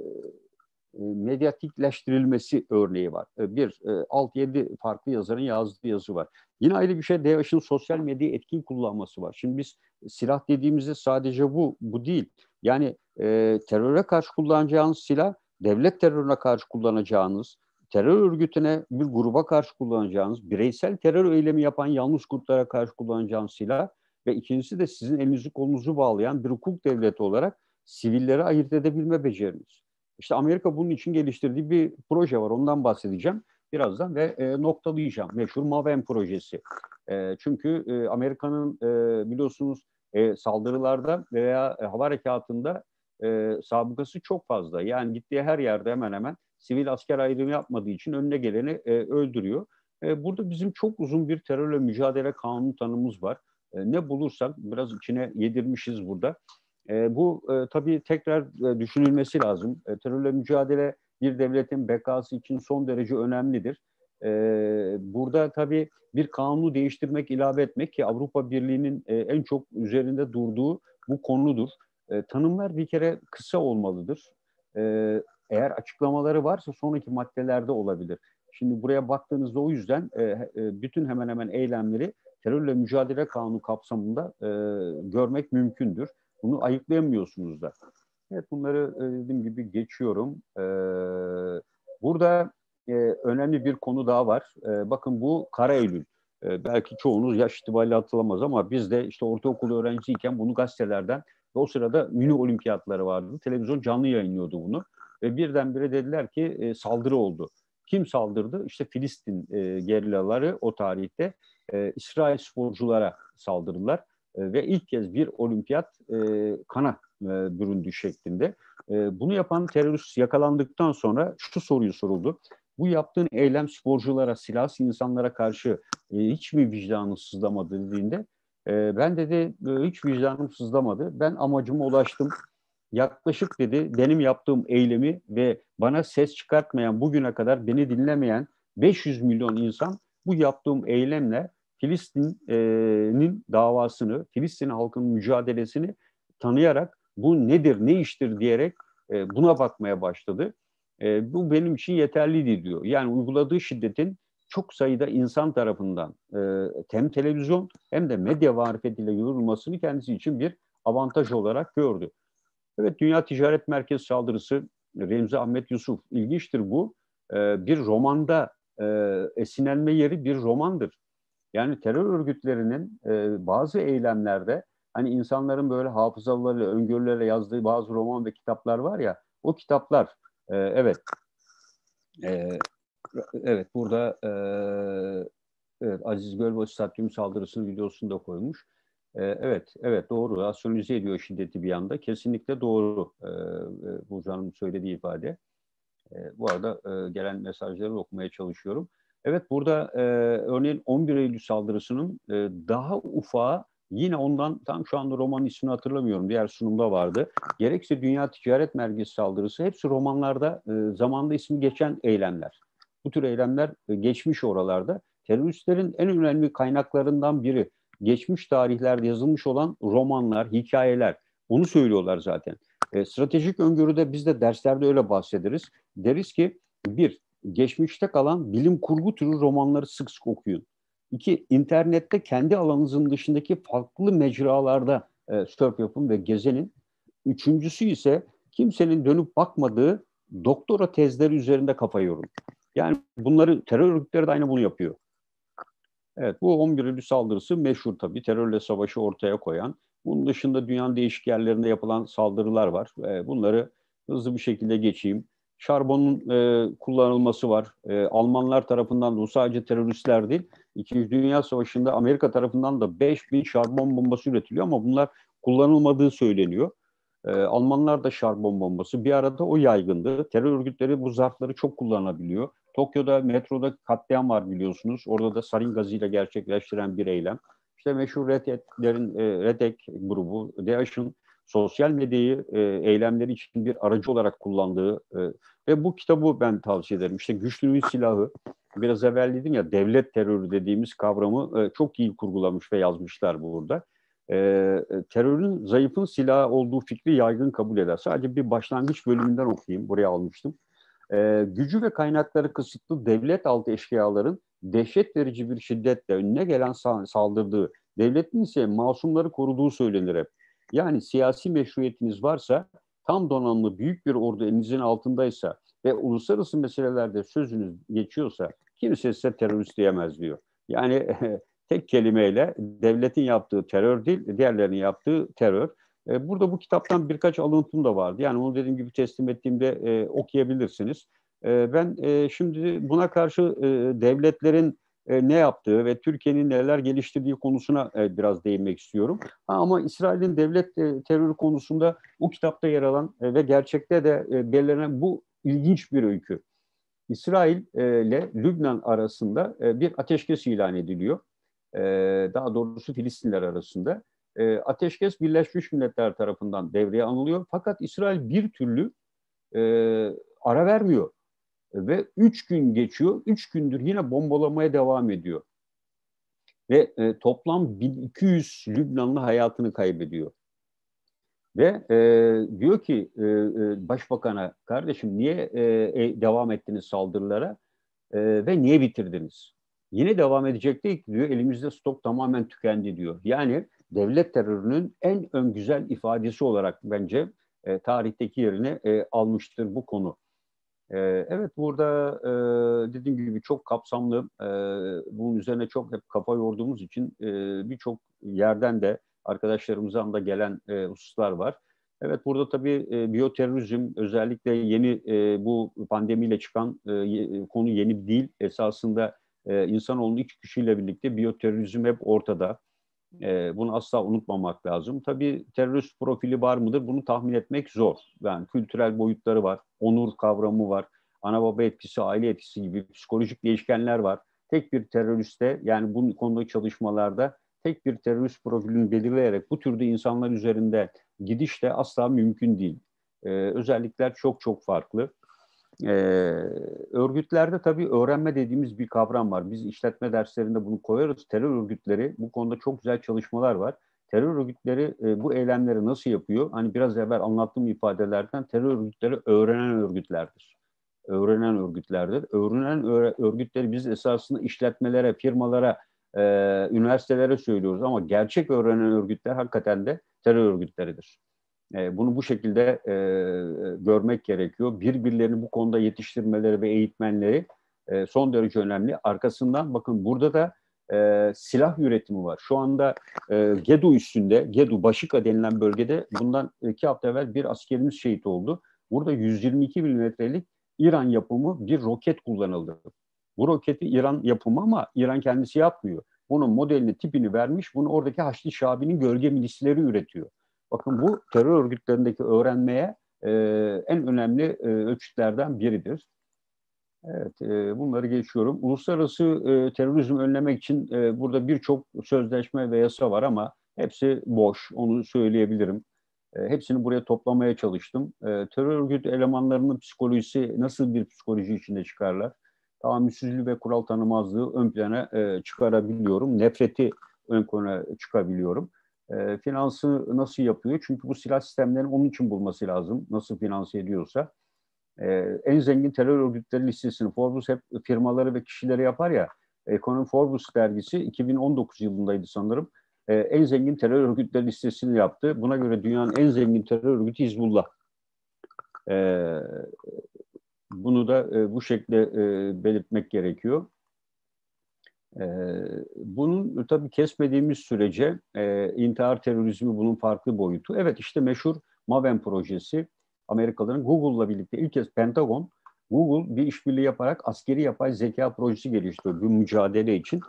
medyatikleştirilmesi örneği var. E, bir, 6-7 farklı yazarın yazdığı yazı var. Yine ayrı bir şey DAEŞ'in sosyal medyayı etkin kullanması var. Şimdi biz silah dediğimizde sadece bu, bu değil. Yani e, teröre karşı kullanacağınız silah, devlet terörüne karşı kullanacağınız, terör örgütüne bir gruba karşı kullanacağınız, bireysel terör eylemi yapan yalnız kurtlara karşı kullanacağınız silah ve ikincisi de sizin elinizi kolunuzu bağlayan bir hukuk devleti olarak sivilleri ayırt edebilme becerimiz. İşte Amerika bunun için geliştirdiği bir proje var. Ondan bahsedeceğim birazdan ve e, noktalayacağım. Meşhur MAVEN projesi. E, çünkü e, Amerika'nın e, biliyorsunuz e, saldırılarda veya e, hava harekatında e, sabıkası çok fazla. Yani gittiği her yerde hemen hemen sivil asker ayrımı yapmadığı için önüne geleni e, öldürüyor. E, burada bizim çok uzun bir terörle mücadele kanunu tanımız var. E, ne bulursak biraz içine yedirmişiz burada. E, bu e, tabii tekrar e, düşünülmesi lazım. E, terörle mücadele bir devletin bekası için son derece önemlidir. E, burada tabii bir kanunu değiştirmek, ilave etmek ki Avrupa Birliği'nin e, en çok üzerinde durduğu bu konudur. E, tanımlar bir kere kısa olmalıdır. E, eğer açıklamaları varsa sonraki maddelerde olabilir. Şimdi buraya baktığınızda o yüzden e, e, bütün hemen hemen eylemleri terörle mücadele kanunu kapsamında e, görmek mümkündür. Bunu ayıklayamıyorsunuz da. Evet bunları e, dediğim gibi geçiyorum. E, burada e, önemli bir konu daha var. bakın bu Kara Eylül. belki çoğunuz yaş itibariyle hatırlamaz ama biz de işte ortaokul öğrencisiyken bunu gazetelerden ve o sırada mini olimpiyatları vardı. Televizyon canlı yayınlıyordu bunu. Ve birdenbire dediler ki saldırı oldu. Kim saldırdı? İşte Filistin gerillaları o tarihte İsrail sporculara saldırdılar. Ee, ve ilk kez bir olimpiyat e, kana e, büründü şeklinde. E, bunu yapan terörist yakalandıktan sonra şu soruyu soruldu. Bu yaptığın eylem sporculara, silahsız insanlara karşı e, hiç mi vicdanın sızlamadı dediğinde e, ben dedi e, hiç vicdanım sızlamadı. Ben amacıma ulaştım. Yaklaşık dedi benim yaptığım eylemi ve bana ses çıkartmayan, bugüne kadar beni dinlemeyen 500 milyon insan bu yaptığım eylemle Filistin'in davasını, Filistin halkının mücadelesini tanıyarak bu nedir, ne iştir diyerek e, buna bakmaya başladı. E, bu benim için yeterliydi diyor. Yani uyguladığı şiddetin çok sayıda insan tarafından e, hem televizyon hem de medya varifetiyle yorulmasını kendisi için bir avantaj olarak gördü. Evet Dünya Ticaret Merkezi saldırısı Remzi Ahmet Yusuf ilginçtir bu. Bir romanda esinlenme yeri bir romandır. Yani terör örgütlerinin e, bazı eylemlerde hani insanların böyle hafızaları, öngörüleri yazdığı bazı roman ve kitaplar var ya o kitaplar e, evet e, evet burada e, evet, Aziz Gölbaşı stadyum saldırısının videosunu da koymuş. E, evet, evet doğru. Rasyonize ediyor şiddeti bir anda. Kesinlikle doğru e, e, Burcu Hanım'ın söylediği ifade. E, bu arada e, gelen mesajları okumaya çalışıyorum. Evet burada e, örneğin 11 Eylül saldırısının e, daha ufağı yine ondan tam şu anda romanın ismini hatırlamıyorum diğer sunumda vardı. Gerekse Dünya Ticaret Merkezi saldırısı hepsi romanlarda e, zamanda ismi geçen eylemler. Bu tür eylemler e, geçmiş oralarda. Teröristlerin en önemli kaynaklarından biri geçmiş tarihlerde yazılmış olan romanlar, hikayeler. Onu söylüyorlar zaten. E, stratejik öngörüde biz de derslerde öyle bahsederiz. Deriz ki bir, geçmişte kalan bilim kurgu türü romanları sık sık okuyun. İki, internette kendi alanınızın dışındaki farklı mecralarda e, surf yapın ve gezenin. Üçüncüsü ise kimsenin dönüp bakmadığı doktora tezleri üzerinde kafa yorun. Yani bunları terör örgütleri de aynı bunu yapıyor. Evet bu 11 Eylül saldırısı meşhur tabii. Terörle savaşı ortaya koyan. Bunun dışında dünyanın değişik yerlerinde yapılan saldırılar var. E, bunları hızlı bir şekilde geçeyim şarbonun e, kullanılması var. E, Almanlar tarafından da sadece teröristler değil, İkinci Dünya Savaşı'nda Amerika tarafından da 5000 şarbon bombası üretiliyor ama bunlar kullanılmadığı söyleniyor. E, Almanlar da şarbon bombası. Bir arada o yaygındı. Terör örgütleri bu zarfları çok kullanabiliyor. Tokyo'da metroda katliam var biliyorsunuz. Orada da sarin gazıyla gerçekleştiren bir eylem. İşte meşhur Red Hat'lerin, e, Red Hat grubu, DAEŞ'in sosyal medyayı e, eylemleri için bir aracı olarak kullandığı e, ve bu kitabı ben tavsiye ederim. İşte Güçlünün Silahı, biraz evvel dedim ya devlet terörü dediğimiz kavramı e, çok iyi kurgulamış ve yazmışlar burada. E, e terörün zayıfın silahı olduğu fikri yaygın kabul eder. Sadece bir başlangıç bölümünden okuyayım, buraya almıştım. E, gücü ve kaynakları kısıtlı devlet altı eşkıyaların dehşet verici bir şiddetle önüne gelen saldırdığı, devletin ise masumları koruduğu söylenir hep yani siyasi meşruiyetiniz varsa, tam donanımlı büyük bir ordu elinizin altındaysa ve uluslararası meselelerde sözünüz geçiyorsa kimse size terörist diyemez diyor. Yani tek kelimeyle devletin yaptığı terör değil, diğerlerinin yaptığı terör. E, burada bu kitaptan birkaç alıntım da vardı. Yani onu dediğim gibi teslim ettiğimde e, okuyabilirsiniz. E, ben şimdi buna karşı devletlerin e, ne yaptığı ve Türkiye'nin neler geliştirdiği konusuna e, biraz değinmek istiyorum. ama İsrail'in devlet e, terörü konusunda bu kitapta yer alan e, ve gerçekte de e, belirlenen bu ilginç bir öykü. İsrail ile Lübnan arasında bir ateşkes ilan ediliyor. daha doğrusu Filistinler arasında. ateşkes Birleşmiş Milletler tarafından devreye alınıyor. Fakat İsrail bir türlü ara vermiyor. Ve üç gün geçiyor, üç gündür yine bombalamaya devam ediyor. Ve e, toplam 1200 Lübnanlı hayatını kaybediyor. Ve e, diyor ki e, e başbakana, kardeşim niye e, e, devam ettiniz saldırılara e, ve niye bitirdiniz? Yine devam edecektik diyor, elimizde stok tamamen tükendi diyor. Yani devlet terörünün en ön güzel ifadesi olarak bence e, tarihteki yerini e, almıştır bu konu evet burada dediğim gibi çok kapsamlı. bunun üzerine çok hep kafa yorduğumuz için birçok yerden de arkadaşlarımızdan da gelen hususlar var. Evet burada tabii biyoterörizm özellikle yeni bu pandemiyle çıkan konu yeni bir değil. Esasında e, insanoğlunun iç gücüyle birlikte biyoterörizm hep ortada. E, bunu asla unutmamak lazım. Tabii terörist profili var mıdır bunu tahmin etmek zor. Yani kültürel boyutları var, onur kavramı var, ana baba etkisi, aile etkisi gibi psikolojik değişkenler var. Tek bir teröriste yani bu konudaki çalışmalarda tek bir terörist profilini belirleyerek bu türde insanlar üzerinde gidiş de asla mümkün değil. Ee, özellikler çok çok farklı. E, örgütlerde tabii öğrenme dediğimiz bir kavram var. Biz işletme derslerinde bunu koyarız. Terör örgütleri bu konuda çok güzel çalışmalar var. Terör örgütleri e, bu eylemleri nasıl yapıyor? Hani biraz evvel anlattığım ifadelerden terör örgütleri öğrenen örgütlerdir. Öğrenen örgütlerdir. Öğrenen örgütleri biz esasında işletmelere, firmalara, e, üniversitelere söylüyoruz ama gerçek öğrenen örgütler hakikaten de terör örgütleridir. Ee, bunu bu şekilde e, e, görmek gerekiyor. Birbirlerini bu konuda yetiştirmeleri ve eğitmenleri e, son derece önemli. Arkasından bakın burada da e, silah üretimi var. Şu anda e, Gedu üstünde, Gedu Başika denilen bölgede bundan iki hafta evvel bir askerimiz şehit oldu. Burada 122 milimetrelik İran yapımı bir roket kullanıldı. Bu roketi İran yapımı ama İran kendisi yapmıyor. Bunun modelini, tipini vermiş, bunu oradaki Haçlı Şabi'nin gölge milisleri üretiyor. Bakın bu terör örgütlerindeki öğrenmeye e, en önemli e, ölçütlerden biridir. Evet, e, bunları geçiyorum. Uluslararası e, terörizm önlemek için e, burada birçok sözleşme ve yasa var ama hepsi boş, onu söyleyebilirim. E, hepsini buraya toplamaya çalıştım. E, terör örgüt elemanlarının psikolojisi nasıl bir psikoloji içinde çıkarlar? Tahammülsüzlüğü ve kural tanımazlığı ön plana e, çıkarabiliyorum. Nefreti ön plana çıkabiliyorum e, finansı nasıl yapıyor? Çünkü bu silah sistemlerini onun için bulması lazım. Nasıl finanse ediyorsa. E, en zengin terör örgütleri listesini Forbes hep firmaları ve kişileri yapar ya. Ekonomi Forbes dergisi 2019 yılındaydı sanırım. E, en zengin terör örgütleri listesini yaptı. Buna göre dünyanın en zengin terör örgütü Hizbullah. E, bunu da e, bu şekilde e, belirtmek gerekiyor. Ee, bunun tabii kesmediğimiz sürece e, intihar terörizmi bunun farklı boyutu. Evet işte meşhur Maven projesi Amerikalıların Google'la birlikte ilk kez Pentagon Google bir işbirliği yaparak askeri yapay zeka projesi geliştiriyor bir mücadele için.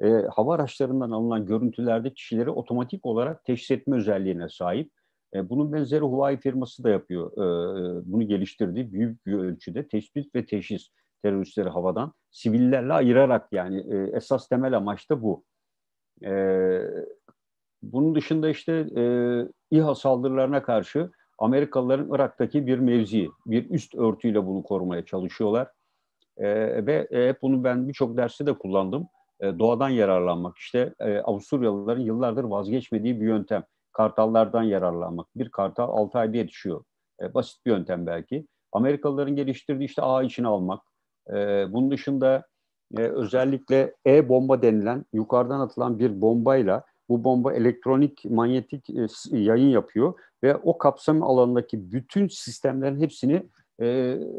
E, hava araçlarından alınan görüntülerde kişileri otomatik olarak teşhis etme özelliğine sahip. E, bunun benzeri Huawei firması da yapıyor. E, e bunu geliştirdi büyük bir ölçüde tespit ve teşhis teröristleri havadan sivillerle ayırarak yani e, esas temel amaç da bu. E, bunun dışında işte e, İHA saldırılarına karşı Amerikalıların Irak'taki bir mevzi, bir üst örtüyle bunu korumaya çalışıyorlar. E, ve e, hep bunu ben birçok derste de kullandım. E, doğadan yararlanmak işte e, Avusturyalıların yıllardır vazgeçmediği bir yöntem. Kartallardan yararlanmak. Bir kartal 6 ayda yetişiyor. E, basit bir yöntem belki. Amerikalıların geliştirdiği işte ağ içine almak, e, bunun dışında e, özellikle E-bomba denilen yukarıdan atılan bir bombayla bu bomba elektronik manyetik e, yayın yapıyor ve o kapsam alanındaki bütün sistemlerin hepsini e,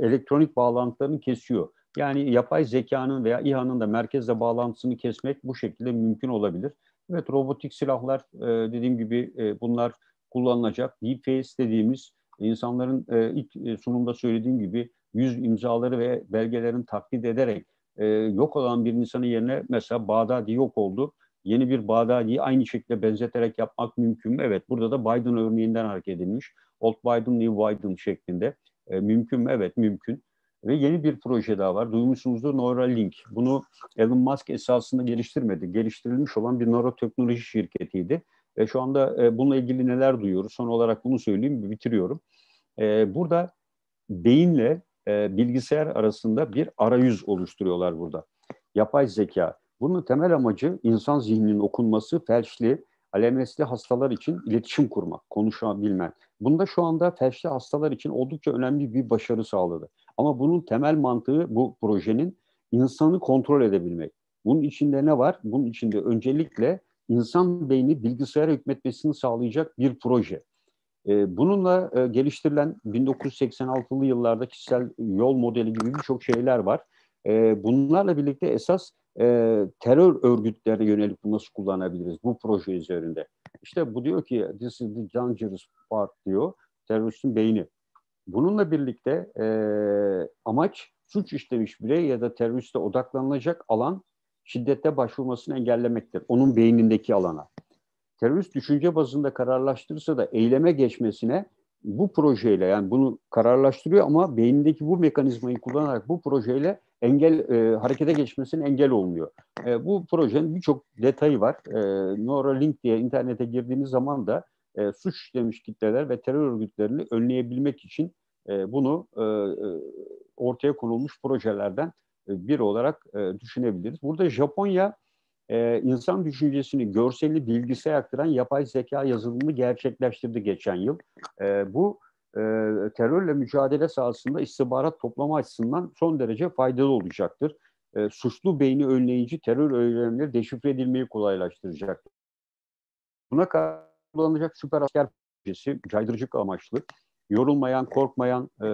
elektronik bağlantılarını kesiyor. Yani yapay zekanın veya İHA'nın da merkezle bağlantısını kesmek bu şekilde mümkün olabilir. Evet robotik silahlar e, dediğim gibi e, bunlar kullanılacak. Deepface dediğimiz insanların e, ilk e, sunumda söylediğim gibi yüz imzaları ve belgelerin taklit ederek e, yok olan bir insanın yerine mesela Bağdadi yok oldu. Yeni bir Bağdadi'yi aynı şekilde benzeterek yapmak mümkün mü? Evet. Burada da Biden örneğinden hareket edilmiş. Old Biden, New Biden şeklinde. E, mümkün mü? Evet, mümkün. Ve yeni bir proje daha var. Duymuşsunuzdur Neuralink. Bunu Elon Musk esasında geliştirmedi. Geliştirilmiş olan bir nöroteknoloji şirketiydi. Ve şu anda e, bununla ilgili neler duyuyoruz? Son olarak bunu söyleyeyim, bitiriyorum. E, burada beyinle e, bilgisayar arasında bir arayüz oluşturuyorlar burada. Yapay zeka. Bunun temel amacı insan zihninin okunması, felçli, alemesli hastalar için iletişim kurmak, konuşabilmek. Bunda şu anda felçli hastalar için oldukça önemli bir başarı sağladı. Ama bunun temel mantığı bu projenin insanı kontrol edebilmek. Bunun içinde ne var? Bunun içinde öncelikle insan beyni bilgisayara hükmetmesini sağlayacak bir proje. Ee, bununla e, geliştirilen 1986'lı yıllarda kişisel yol modeli gibi birçok şeyler var. Ee, bunlarla birlikte esas e, terör örgütlerine yönelik nasıl kullanabiliriz bu proje üzerinde? İşte bu diyor ki this is the dangerous part diyor teröristin beyni. Bununla birlikte e, amaç suç işlemiş birey ya da teröriste odaklanılacak alan şiddete başvurmasını engellemektir. Onun beynindeki alana terörist düşünce bazında kararlaştırırsa da eyleme geçmesine bu projeyle yani bunu kararlaştırıyor ama beynindeki bu mekanizmayı kullanarak bu projeyle engel e, harekete geçmesine engel olmuyor. E, bu projenin birçok detayı var. E, Nora diye internete girdiğiniz zaman da e, suç işlemiş kitleler ve terör örgütlerini önleyebilmek için e, bunu e, e ortaya konulmuş projelerden e, biri olarak e, düşünebiliriz. Burada Japonya e, insan düşüncesini görselli bilgise aktaran yapay zeka yazılımı gerçekleştirdi geçen yıl. E, bu e, terörle mücadele sahasında istihbarat toplama açısından son derece faydalı olacaktır. E, suçlu beyni önleyici terör eylemleri deşifre edilmeyi kolaylaştıracaktır. Buna kullanılacak süper asker projesi, caydırıcık amaçlı, yorulmayan, korkmayan, e,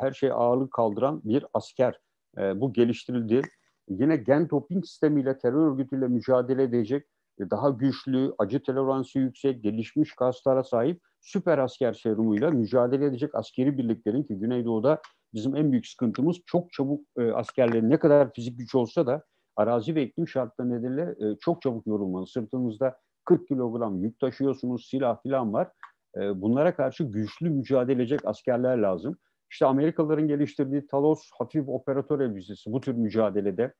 her şeye ağırlık kaldıran bir asker. E, bu geliştirildi yine gen doping sistemiyle terör örgütüyle mücadele edecek e, daha güçlü, acı toleransı yüksek, gelişmiş kaslara sahip süper asker serumuyla mücadele edecek askeri birliklerin ki Güneydoğu'da bizim en büyük sıkıntımız çok çabuk e, askerlerin ne kadar fizik güç olsa da arazi ve iklim şartları nedeniyle e, çok çabuk yorulmalı. Sırtınızda 40 kilogram yük taşıyorsunuz, silah filan var. E, bunlara karşı güçlü mücadele edecek askerler lazım. İşte Amerikalıların geliştirdiği Talos hafif operatör elbisesi bu tür mücadelede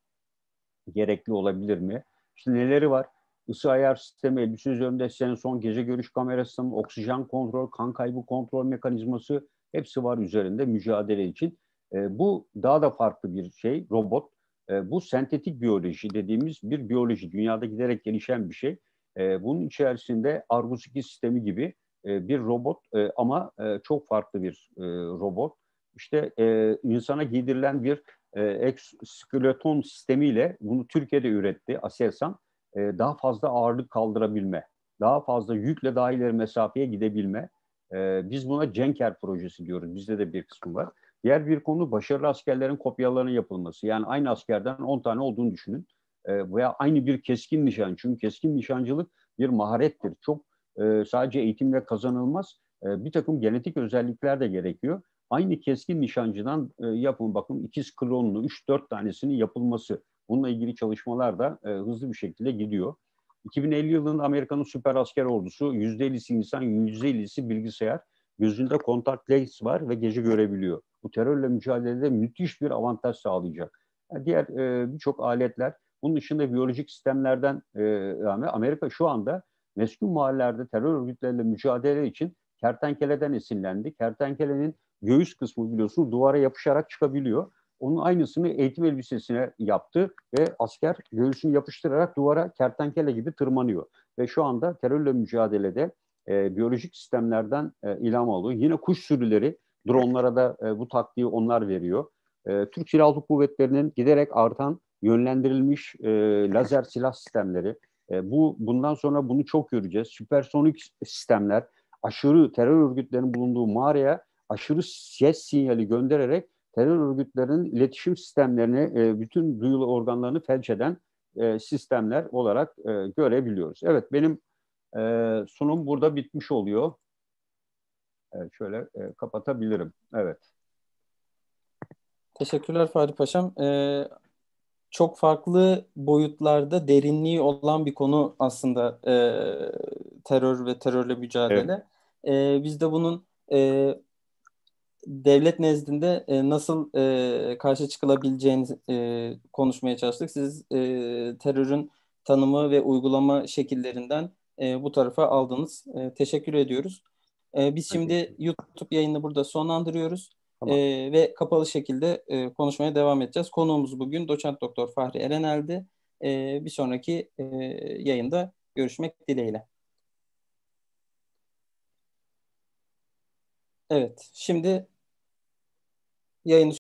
gerekli olabilir mi? İşte neleri var? Isı ayar sistemi, elbise üzerinde sensör, gece görüş kamerası, oksijen kontrol, kan kaybı kontrol mekanizması hepsi var üzerinde mücadele için. E, bu daha da farklı bir şey, robot. E, bu sentetik biyoloji dediğimiz bir biyoloji. Dünyada giderek gelişen bir şey. E, bunun içerisinde Argus 2 sistemi gibi e, bir robot e, ama e, çok farklı bir robot. İşte insana giydirilen bir e, sistemiyle bunu Türkiye'de üretti Aselsan. daha fazla ağırlık kaldırabilme, daha fazla yükle daha ileri mesafeye gidebilme. biz buna Cenker projesi diyoruz. Bizde de bir kısmı var. Diğer bir konu başarılı askerlerin kopyalarının yapılması. Yani aynı askerden 10 tane olduğunu düşünün. veya aynı bir keskin nişan. Çünkü keskin nişancılık bir maharettir. Çok ee, sadece eğitimle kazanılmaz. Ee, bir takım genetik özellikler de gerekiyor. Aynı keskin nişancıdan e, yapın bakın ikiz klonlu 3-4 tanesinin yapılması. Bununla ilgili çalışmalar da e, hızlı bir şekilde gidiyor. 2050 yılında Amerika'nın süper asker ordusu %50'si insan, %50'si bilgisayar. Gözünde kontak lens var ve gece görebiliyor. Bu terörle mücadelede müthiş bir avantaj sağlayacak. Yani e, diğer e, birçok aletler, bunun dışında biyolojik sistemlerden e, Amerika şu anda meskun mahallelerde terör örgütleriyle mücadele için kertenkeleden esinlendi. Kertenkelenin göğüs kısmı biliyorsunuz duvara yapışarak çıkabiliyor. Onun aynısını eğitim elbisesine yaptı ve asker göğsünü yapıştırarak duvara kertenkele gibi tırmanıyor. Ve şu anda terörle mücadelede e, biyolojik sistemlerden e, ilham alıyor. Yine kuş sürüleri, dronlara da e, bu taktiği onlar veriyor. E, Türk Silahlı Kuvvetleri'nin giderek artan yönlendirilmiş e, lazer silah sistemleri, e, bu bundan sonra bunu çok göreceğiz. Süpersonik sistemler aşırı terör örgütlerinin bulunduğu mağaraya aşırı ses sinyali göndererek terör örgütlerinin iletişim sistemlerini, e, bütün duyulu organlarını felç eden e, sistemler olarak e, görebiliyoruz. Evet benim e, sunum burada bitmiş oluyor. Evet, şöyle e, kapatabilirim. Evet. Teşekkürler Fahri Paşam. Ee, çok farklı boyutlarda derinliği olan bir konu aslında e, terör ve terörle mücadele. Evet. E, biz de bunun e, devlet nezdinde e, nasıl e, karşı çıkılabileceğini e, konuşmaya çalıştık. Siz e, terörün tanımı ve uygulama şekillerinden e, bu tarafa aldınız. E, teşekkür ediyoruz. E, biz şimdi YouTube yayını burada sonlandırıyoruz. Tamam. E, ve kapalı şekilde e, konuşmaya devam edeceğiz. Konuğumuz bugün doçent doktor Fahri Erenel'di. E, bir sonraki e, yayında görüşmek dileğiyle. Evet, şimdi yayını